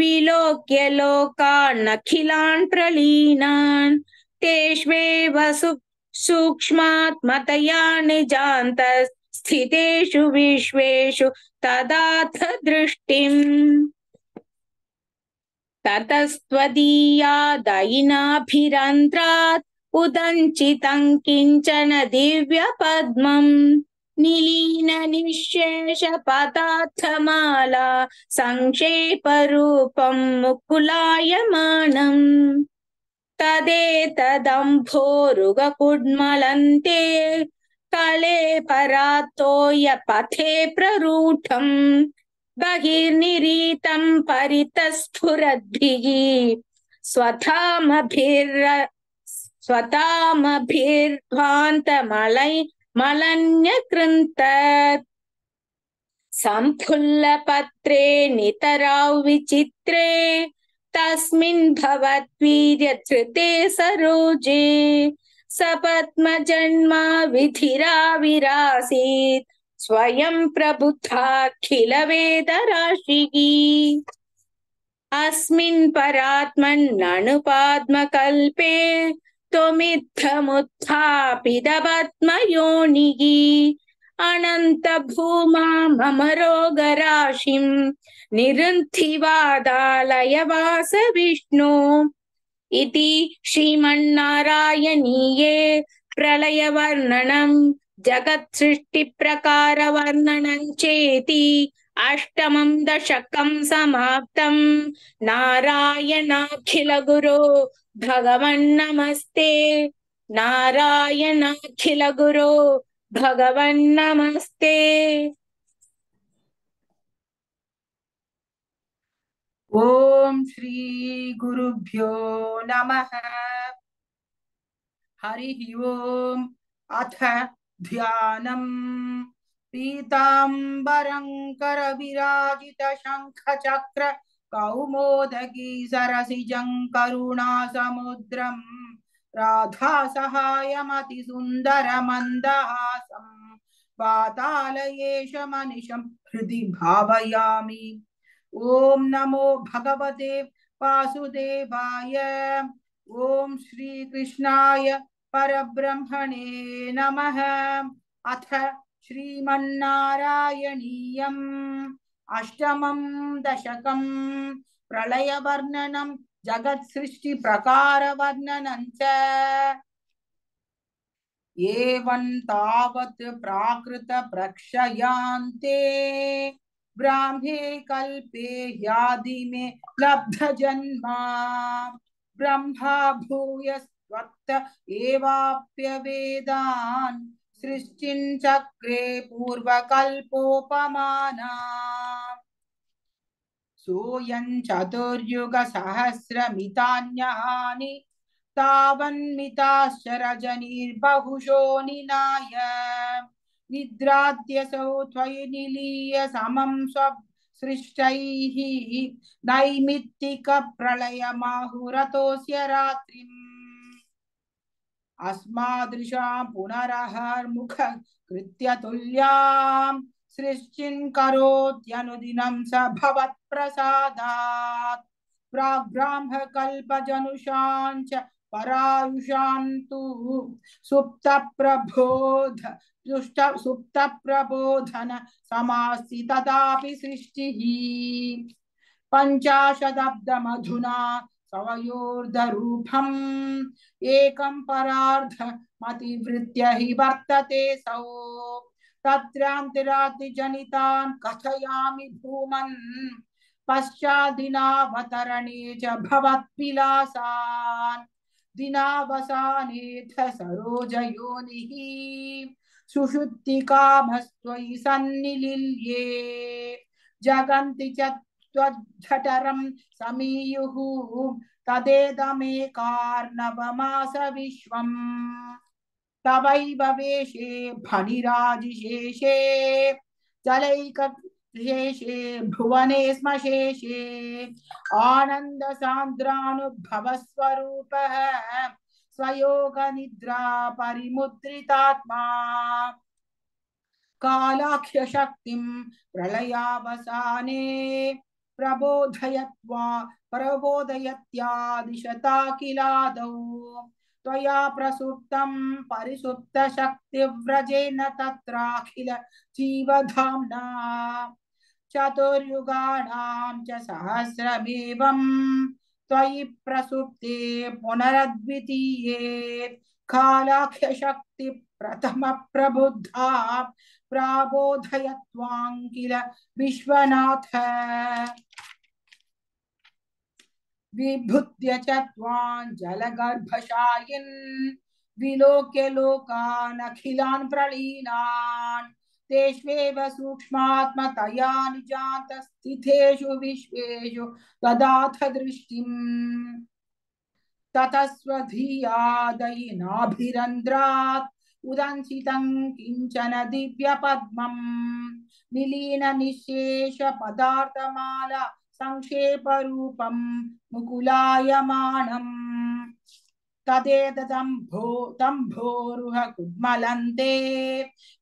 विलोक्य लोकानखिलान् प्रलीनान् तेष्वेव सूक्ष्मात्मतया निजान्तस् स्थितेषु विश्वेषु तदाथ दृष्टिम् ततस्त्वदीयादयिनाभिरन्त्रात् उदञ्चितं किञ्चन दिव्यपद्मम् निलीननिःशेषपदार्थमाला सङ्क्षेपरूपं मुकुलायमानम् तदेतदम्भोरुगकुड्मलन्ते काले परातो य पथे प्ररूढम् बहिर्निरीतं परितस्फुरद्भिः स्वथामभिर् स्वतामभिर्ध्वान्तमलै मलन्यकृन्त सम्फुल्लपत्रे विचित्रे तस्मिन् भवद्वीर्यधृते सरोजे सपद्मजन्मा विधिरा विरासीत् स्वयं प्रबुद्धाखिलवेदराशिः अस्मिन् परात्मन्नणुपाद्मकल्पे त्वमिद्धमुत्थापिदपद्मयोनिः अनन्तभूमा मम रोगराशिम् निरुन्थिवादालयवास विष्णु इति श्रीमन्नारायणीये प्रलयवर्णनम् वर्णन चेति अष्टमं दशकं समाप्तं नारायणाखिलगुरो भगवन्नमस्ते नारायणाखिलगुरो भगवन्नमस्ते ओ ओम श्री गुरुभ्यो नमः हरि ओम अथ ध्यानम् पीताम्बरङ्करविराजितशङ्खचक्र राधा सहायमति सुंदर राधासहायमतिसुन्दरमन्दहासम् पाताल मनिशं हृदय भावयामी ओम नमो भगवते वासुदेवाय श्री कृष्णाय परब्रह्मणे नमः अथ श्रीमन्नारायणीयम् अष्टमं दशकं प्रलयवर्णनं प्रकार वर्णन एवं प्राकृत प्राकृतप्रक्षयान्ते ब्राह्मे कल्पे यादि लब्ध जन्मा ब्रह्मा एवाप्य वेदान चक्रे भूयस्त्वक्त एवाप्यवेदान् सृष्टिञ्चक्रे पूर्वकल्पोपमाना सोऽयम् चतुर्युगसहस्रमितान्यहानि तावन्मिताश्च रजनीर्बहुशो निनाय निद्राद्यसौ त्वयि निलीय समं स्वसृष्टैः नैमित्तिकप्रलयमाहुरतोऽस्य रात्रिम् अस्मादृशा पुनरहर्मुख कृत्यतुल्याम् करोत्यनुदिनं स भवत्प्रसादात् परायुषान्तु सुप्तप्रबोध सुप्त प्रबोधन समासी सृष्टि पंचाशदब्दमधुना सवयोर्धरूपम एकं परार्ध मतिवृत्य हि वर्तते सौ तत्रान्तिरातिजनितान् कथयामि भूमन् पश्चादिनावतरणे च भवत्पिलासान् सरोजयोनिः सुशुद्धिकामस्त्वयि सन्निलिल्ये जगन्ति च त्वद्धटरं समीयुः कार्णवमास विश्वम् तवैव वेशे फणिराजिशेषे जलैकशेषे भुवने स्म शेषे आनन्दसान्द्रानुभवस्वरूपः स्वयोग निद्रा परिमुद्रितात्मा कालाख्य कालाख्यशक्तिं प्रलयावसाने प्रबोधयत्वा प्रबोधयत्यादिशता किलादौ त्वया प्रसुप्तं परिसुप्त परिसुप्तशक्तिव्रजेन तत्राखिल जीवधाम्ना चतुर्युगाणां च सहस्रमेवम् प्रसुप्ते पुनरद्वितीये कालाख्य शक्ति प्रथम प्रबुद्धा प्राबोधयत्वां किल विश्वनाथ विभुत्य च त्वां विलोक्य लोकान अखिलान प्रलीनान् तेष्वेव सूक्ष्मात्मतया निजातस्थितेषु विश्वेषु ददाथ दृष्टिम् ततः उदंसितं किञ्चन दिव्यपद्मम् निलीननिःशेषपदार्थमाला संक्षेपरूपं मुकुलायमानम् तदेतदम्भो दम्भोरुह कुद्मलन्ते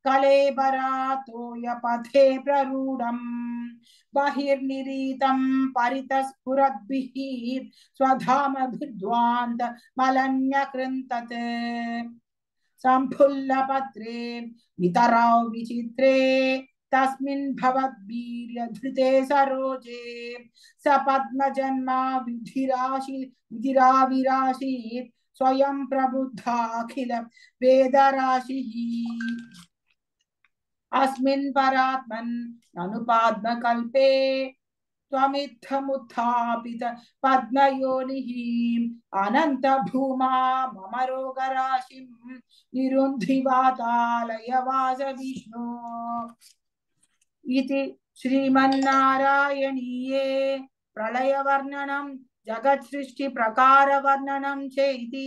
कलेबरातोयपथे प्ररूढम् बहिर्निरीतं परितस्फुरद्भिः स्वधामभिद्वान्त मलन्यकृन्तत् सम्फुल्लपत्रे नितरौ विचित्रे तस्मिन् भवद्वीर्यधृते सरोजे स पद्मजन्मा विधिराशि विधिराविराशीत् स्वयं प्रबुद्धाखिल अखिल वेदराशिः अस्मिन् परात्मन् प्रलय त्वमित्थमुत्थापित पद्मयोनिः अनन्तभूमा मम रोगराशिं निरुन्धिवातालय इति श्रीमन्नारायणीये जगत् सृष्टि प्रकार वर्णनम चेति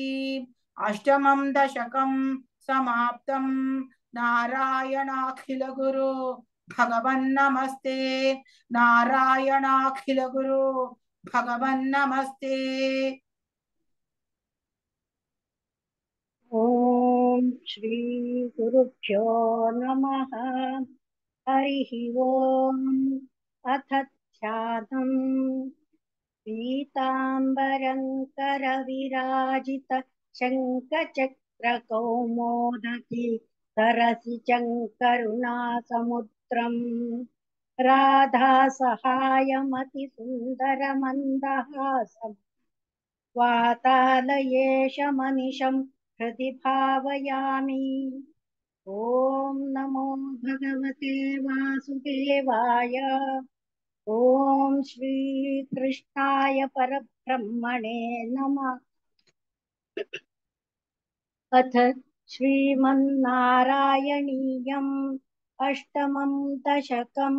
अष्टमं दशकं समाप्तं नारायणाखिल गुरु भगवन्नमस्ते नारायणाखिल गुरु भगवन्नमस्ते ॐ श्री गुरुभ्यो नम हरिः ओम् अथ ध्यानम् पीताम्बरङ्करविराजित शङ्खचक्रकौमोदकी सरसि चङ्करुणासमुद्रम् राधासहायमतिसुन्दरमन्दहासम् वातालयेश मनिशं हृदि भावयामि ॐ नमो भगवते वासुदेवाय ॐ श्रीकृष्णाय परब्रह्मणे नमः अथ श्रीमन्नारायणीयम् अष्टमं दशकं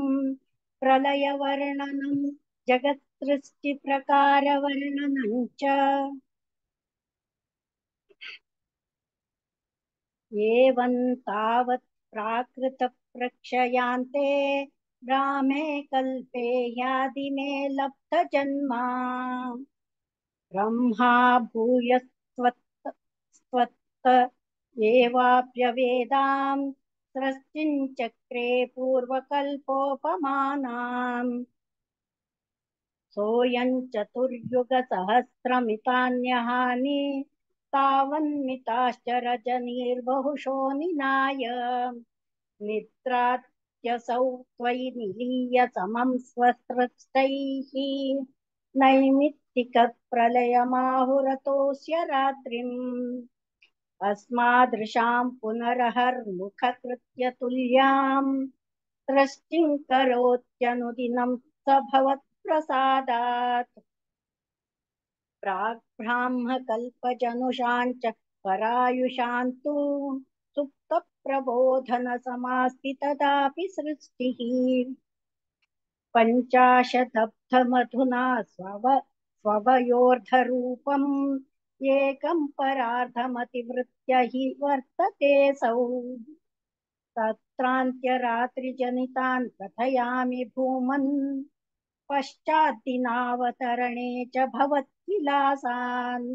प्रलयवर्णनं जगत्सृष्टिप्रकारवर्णनं च एवं तावत् प्राकृतप्रक्षयान्ते रामे कल्पे यादि मे जन्मा ब्रह्मा भूय भूयस्त्वत्त एवाप्यवेदां सृष्टिञ्चक्रे पूर्वकल्पोपमानाम् सोऽयं चतुर्युगसहस्रमितान्यहानि तावन्मिताश्च रजनीर्बहुशो निनाय निद्रात् नित्यसौ त्वयि निलीयतमं स्वसृष्टैः नैमित्तिकप्रलयमाहुरतोऽस्य रात्रिम् अस्मादृशां पुनरहर्मुखकृत्यतुल्यां सृष्टिं करोत्यनुदिनं स भवत्प्रसादात् प्राग्ब्राह्मकल्पजनुषाञ्च परायुषान्तु सुप्त प्रबोधनसमास्ति तदापि सृष्टिः पञ्चाशदब्धमधुना स्वव स्ववयोर्धरूपम् एकं परार्धमतिवृत्य हि वर्तते सौ तत्रान्त्यरात्रिजनितान् कथयामि भूमन् पश्चाद्दिनावतरणे च भवद्विलासान्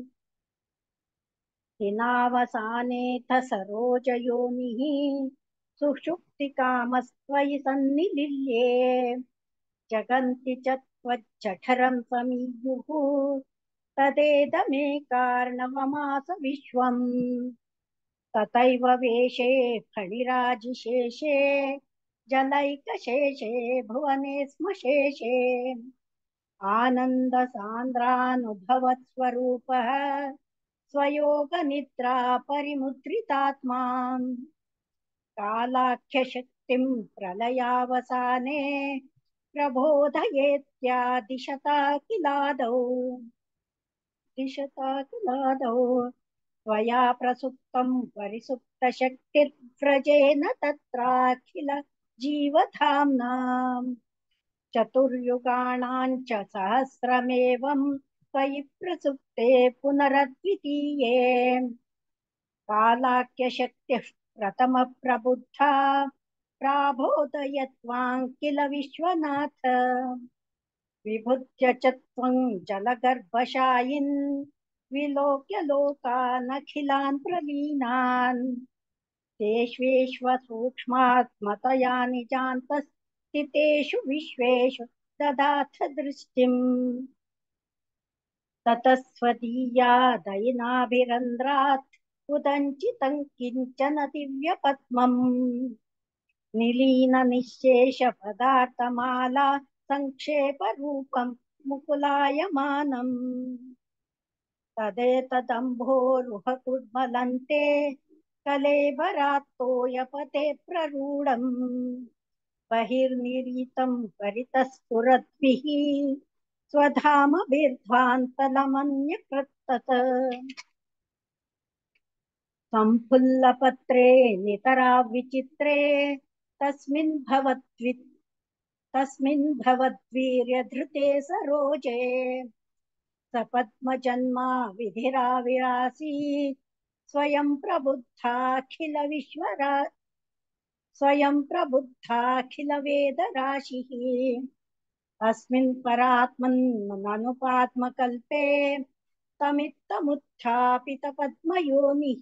हिनावसानेऽथ सरोजयोनिः सुषुप्तिकामस्त्वयि सन्निलिल्ये जगन्ति च त्वज्जठरं समीयुः तदेदमेकार्णवमास विश्वम् तथैव वेशे फणिराजिशेषे जलैकशेषे भुवने स्म शेषे आनन्दसान्द्रानुभवत्स्वरूपः स्वयोगनिद्रा परिमुद्रितात्मा कालाख्यशक्तिं प्रलयावसाने प्रबोधयेत्यादिशता किलादौ दिशता किलादौ त्वया प्रसुप्तं परिसुप्तशक्तिर्व्रजेन तत्राखिल जीवधाम्नाम् चतुर्युगाणां सहस्रमेवम् त्वयि प्रसुप्ते पुनरद्वितीये कालाख्यशक्तिः प्रथमप्रबुद्धा त्वां किल विश्वनाथ विभुत्य च त्वं जलगर्भशायिन् विलोक्य लोकानखिलान् प्रलीनान् तेष्वेश्वसूक्ष्मात्मतया निजान्तस्थितेषु विश्वेषु ददाथ दृष्टिम् ततस्वदीया दयिनाभिरन्ध्रात् उदञ्चितं किञ्चन दिव्यपद्मम् निलीननिःशेषपदार्थमाला सङ्क्षेपरूपं मुकुलायमानम् तदेतदम्भोरुहकुर्मलन्ते कलेबरात्तोयपते प्ररूढम् बहिर्निरीतं परितस्फुरद्भिः स्वधाम विर्ध्वान्तलमन्यकृत्तत् सम्फुल्लपत्रे नितरा विचित्रे तस्मिन् भवद्वि तस्मिन् भवद्वीर्यधृते सरोजे सपद्मजन्मा विधिरा विरासी स्वयं प्रबुद्धाखिल विश्वरा स्वयं प्रबुद्धाखिल वेदराशिः अस्मिन् परात्मन्मननुपात्मकल्पे तमित्तमुत्थापितपद्मयोनिः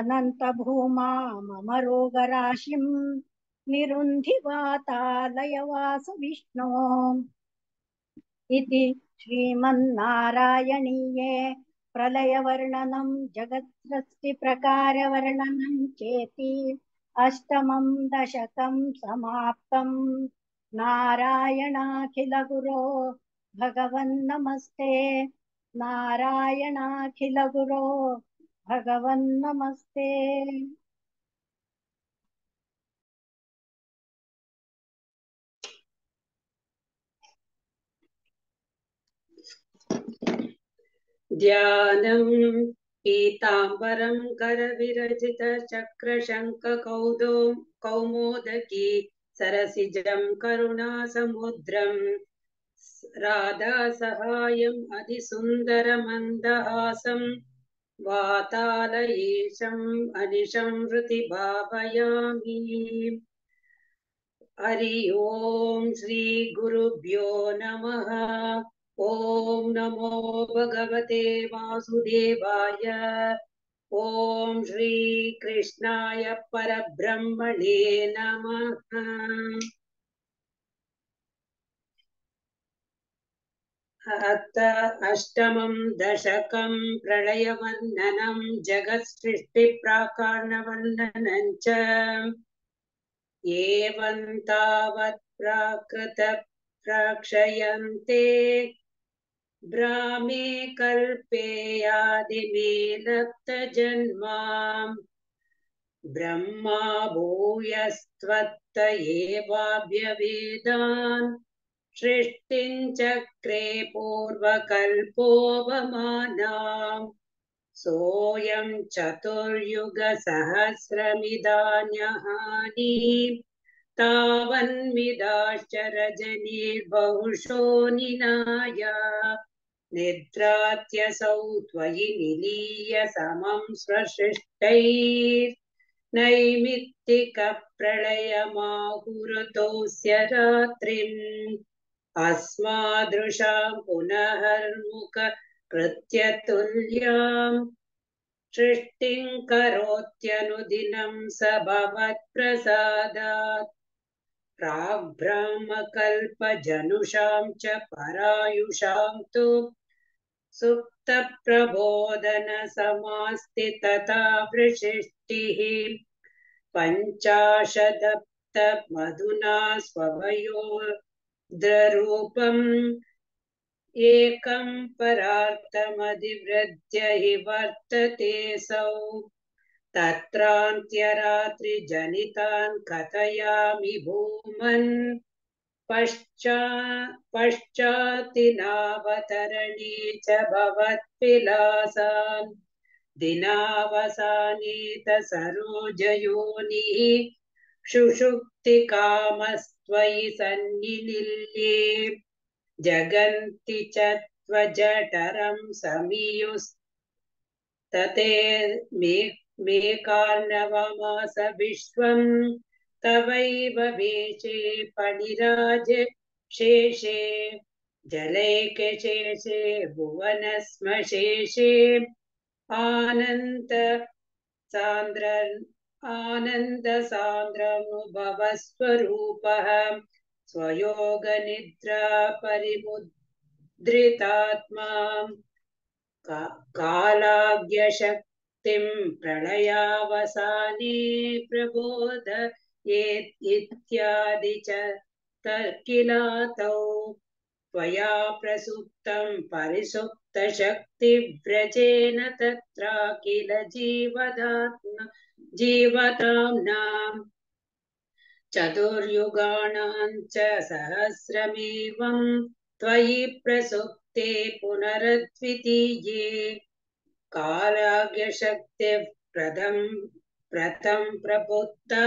अनन्तभूमा मम रोगराशिं निरुन्धिवातालयवास विष्णो इति श्रीमन्नारायणीये प्रलयवर्णनं जगत्सृष्टिप्रकारवर्णनं चेति अष्टमं दशकं समाप्तम् नारायणाखिलगुरो भगवन्नमस्ते नारायणाखिलगुरो भगवन्नमस्ते ध्यानम् पीताम्बरम् करविरजितचक्रशङ्खकौदो कौमोदकी सरसिजं करुणासमुद्रं राधासहायम् अधिसुन्दरमन्दहासं वातालयेशम् अनिशं हृति भावयामि हरि ॐ श्रीगुरुभ्यो नमः ॐ नमो भगवते वासुदेवाय ॐ श्रीकृष्णाय परब्रह्मणे नमः अत अष्टमं दशकं प्रलयवर्णनं जगत्सृष्टिप्राकारणवर्णनं च एवं तावत् प्राकृत प्रक्षयन्ते भ्रामे कल्पेयादिमेलप्तजन्माम् ब्रह्मा भूयस्त्वत्त एवाभ्यवेदान् सृष्टिञ्चक्रे पूर्वकल्पोपमानाम् सोऽयं चतुर्युगसहस्रमिदान्यहानि तावन्मिदाश्च रजनीर्बहुशो निनाय निद्रात्यसौ त्वयि निलीय समम् स्वसृष्टैमित्तिकप्रलयमाहुरतोस्य रात्रिम् कृत्यतुल्याम् सृष्टिं करोत्यनुदिनं स भवत्प्रसादात् प्राभ्रामकल्पजनुषाम् च परायुषां तु सुप्तप्रबोधनसमास्ति तथा वृषिष्टिः पञ्चाशदप्तमधुना द्ररूपम् एकं परार्थमधिवृद्ध्य हि वर्तते सौ तत्रान्त्यरात्रिजनितान् कथयामि भूमन् पश्चात्तिनावतरणे च भवत्पिलासान् दिनावसानेत सरोजयोनिः शुषुक्तिकामस्त्वयि सन्निल्ये जगन्ति च त्वजठरम् समीयुस् तते कार्णवमास विश्वम् तवैव वेशे फणिराज शेषे जलैकशेषे भुवनस्मशेषे आनन्द सान्द्र आनन्दसान्द्रनुभवस्वरूपः स्वयोगनिद्रा परिमुद्रितात्मा का, कालाज्ञशक्तिं प्रलयावसाने प्रबोध इत्यादि च तर्किनातौ त्वया प्रसुप्तं परिसुप्तशक्तिव्रजेन तत्रा किल जीवदात्म जीवताम्नाम् चतुर्युगाणां च सहस्रमेवं त्वयि प्रसुप्ते पुनरद्वितीये कालाग्यशक्तिः प्रथम प्रथम प्रबुद्धा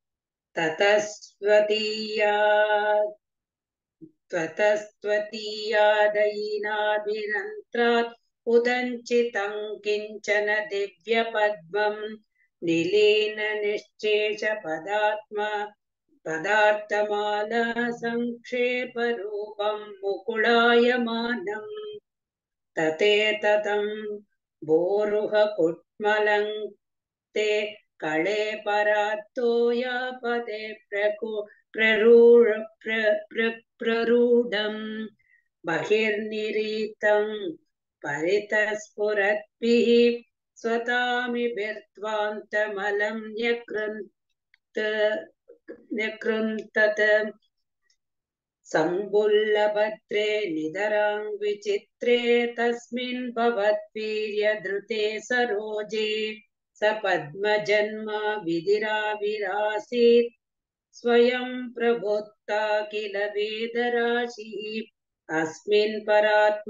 ततस्वतीया त्वतस्त्वतीयादयिनाभिरन्त्रात् उदञ्चितं किञ्चन दिव्यपद्मं निलीननिश्चेषपदात्मा पदार्थमालसङ्क्षेपरूपं मुकुलायमानम् ततेततं भोरुहकुट्मलं ते कळे प्ररूढम् बहिर्निरीतम् परितस्फुरद्भिः स्वतामिभिर्त्वान्तमलम् न्यकृन्त न्यकृन्तत सम्बुल्लभद्रे निदरा विचित्रे तस्मिन् भवद्वीर्यधृते सरोजे स पद्मजन्म स्वयं प्रभोक्ता किल वेदराशिः अस्मिन् परात्मन्तननुपद्मकल्पे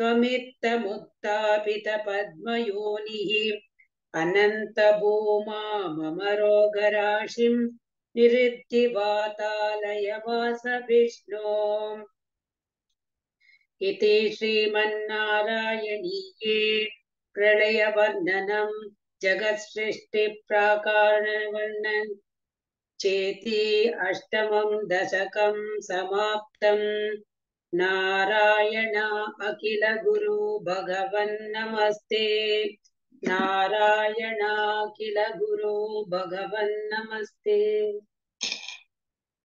त्वमित्तमुक्तापितपद्मयोनिः अनन्तभूमा मम रोगराशिं वातालय वास विष्णो इति श्रीमन्नारायणीये प्रलयवर्णनम् जगत्सृष्टिप्राकारणवर्णन् चेति अष्टमम् दशकम् समाप्तम् नारायण अखिल गुरु भगवन् नमस्ते नारायणाखिल गुरु भगवन् नमस्ते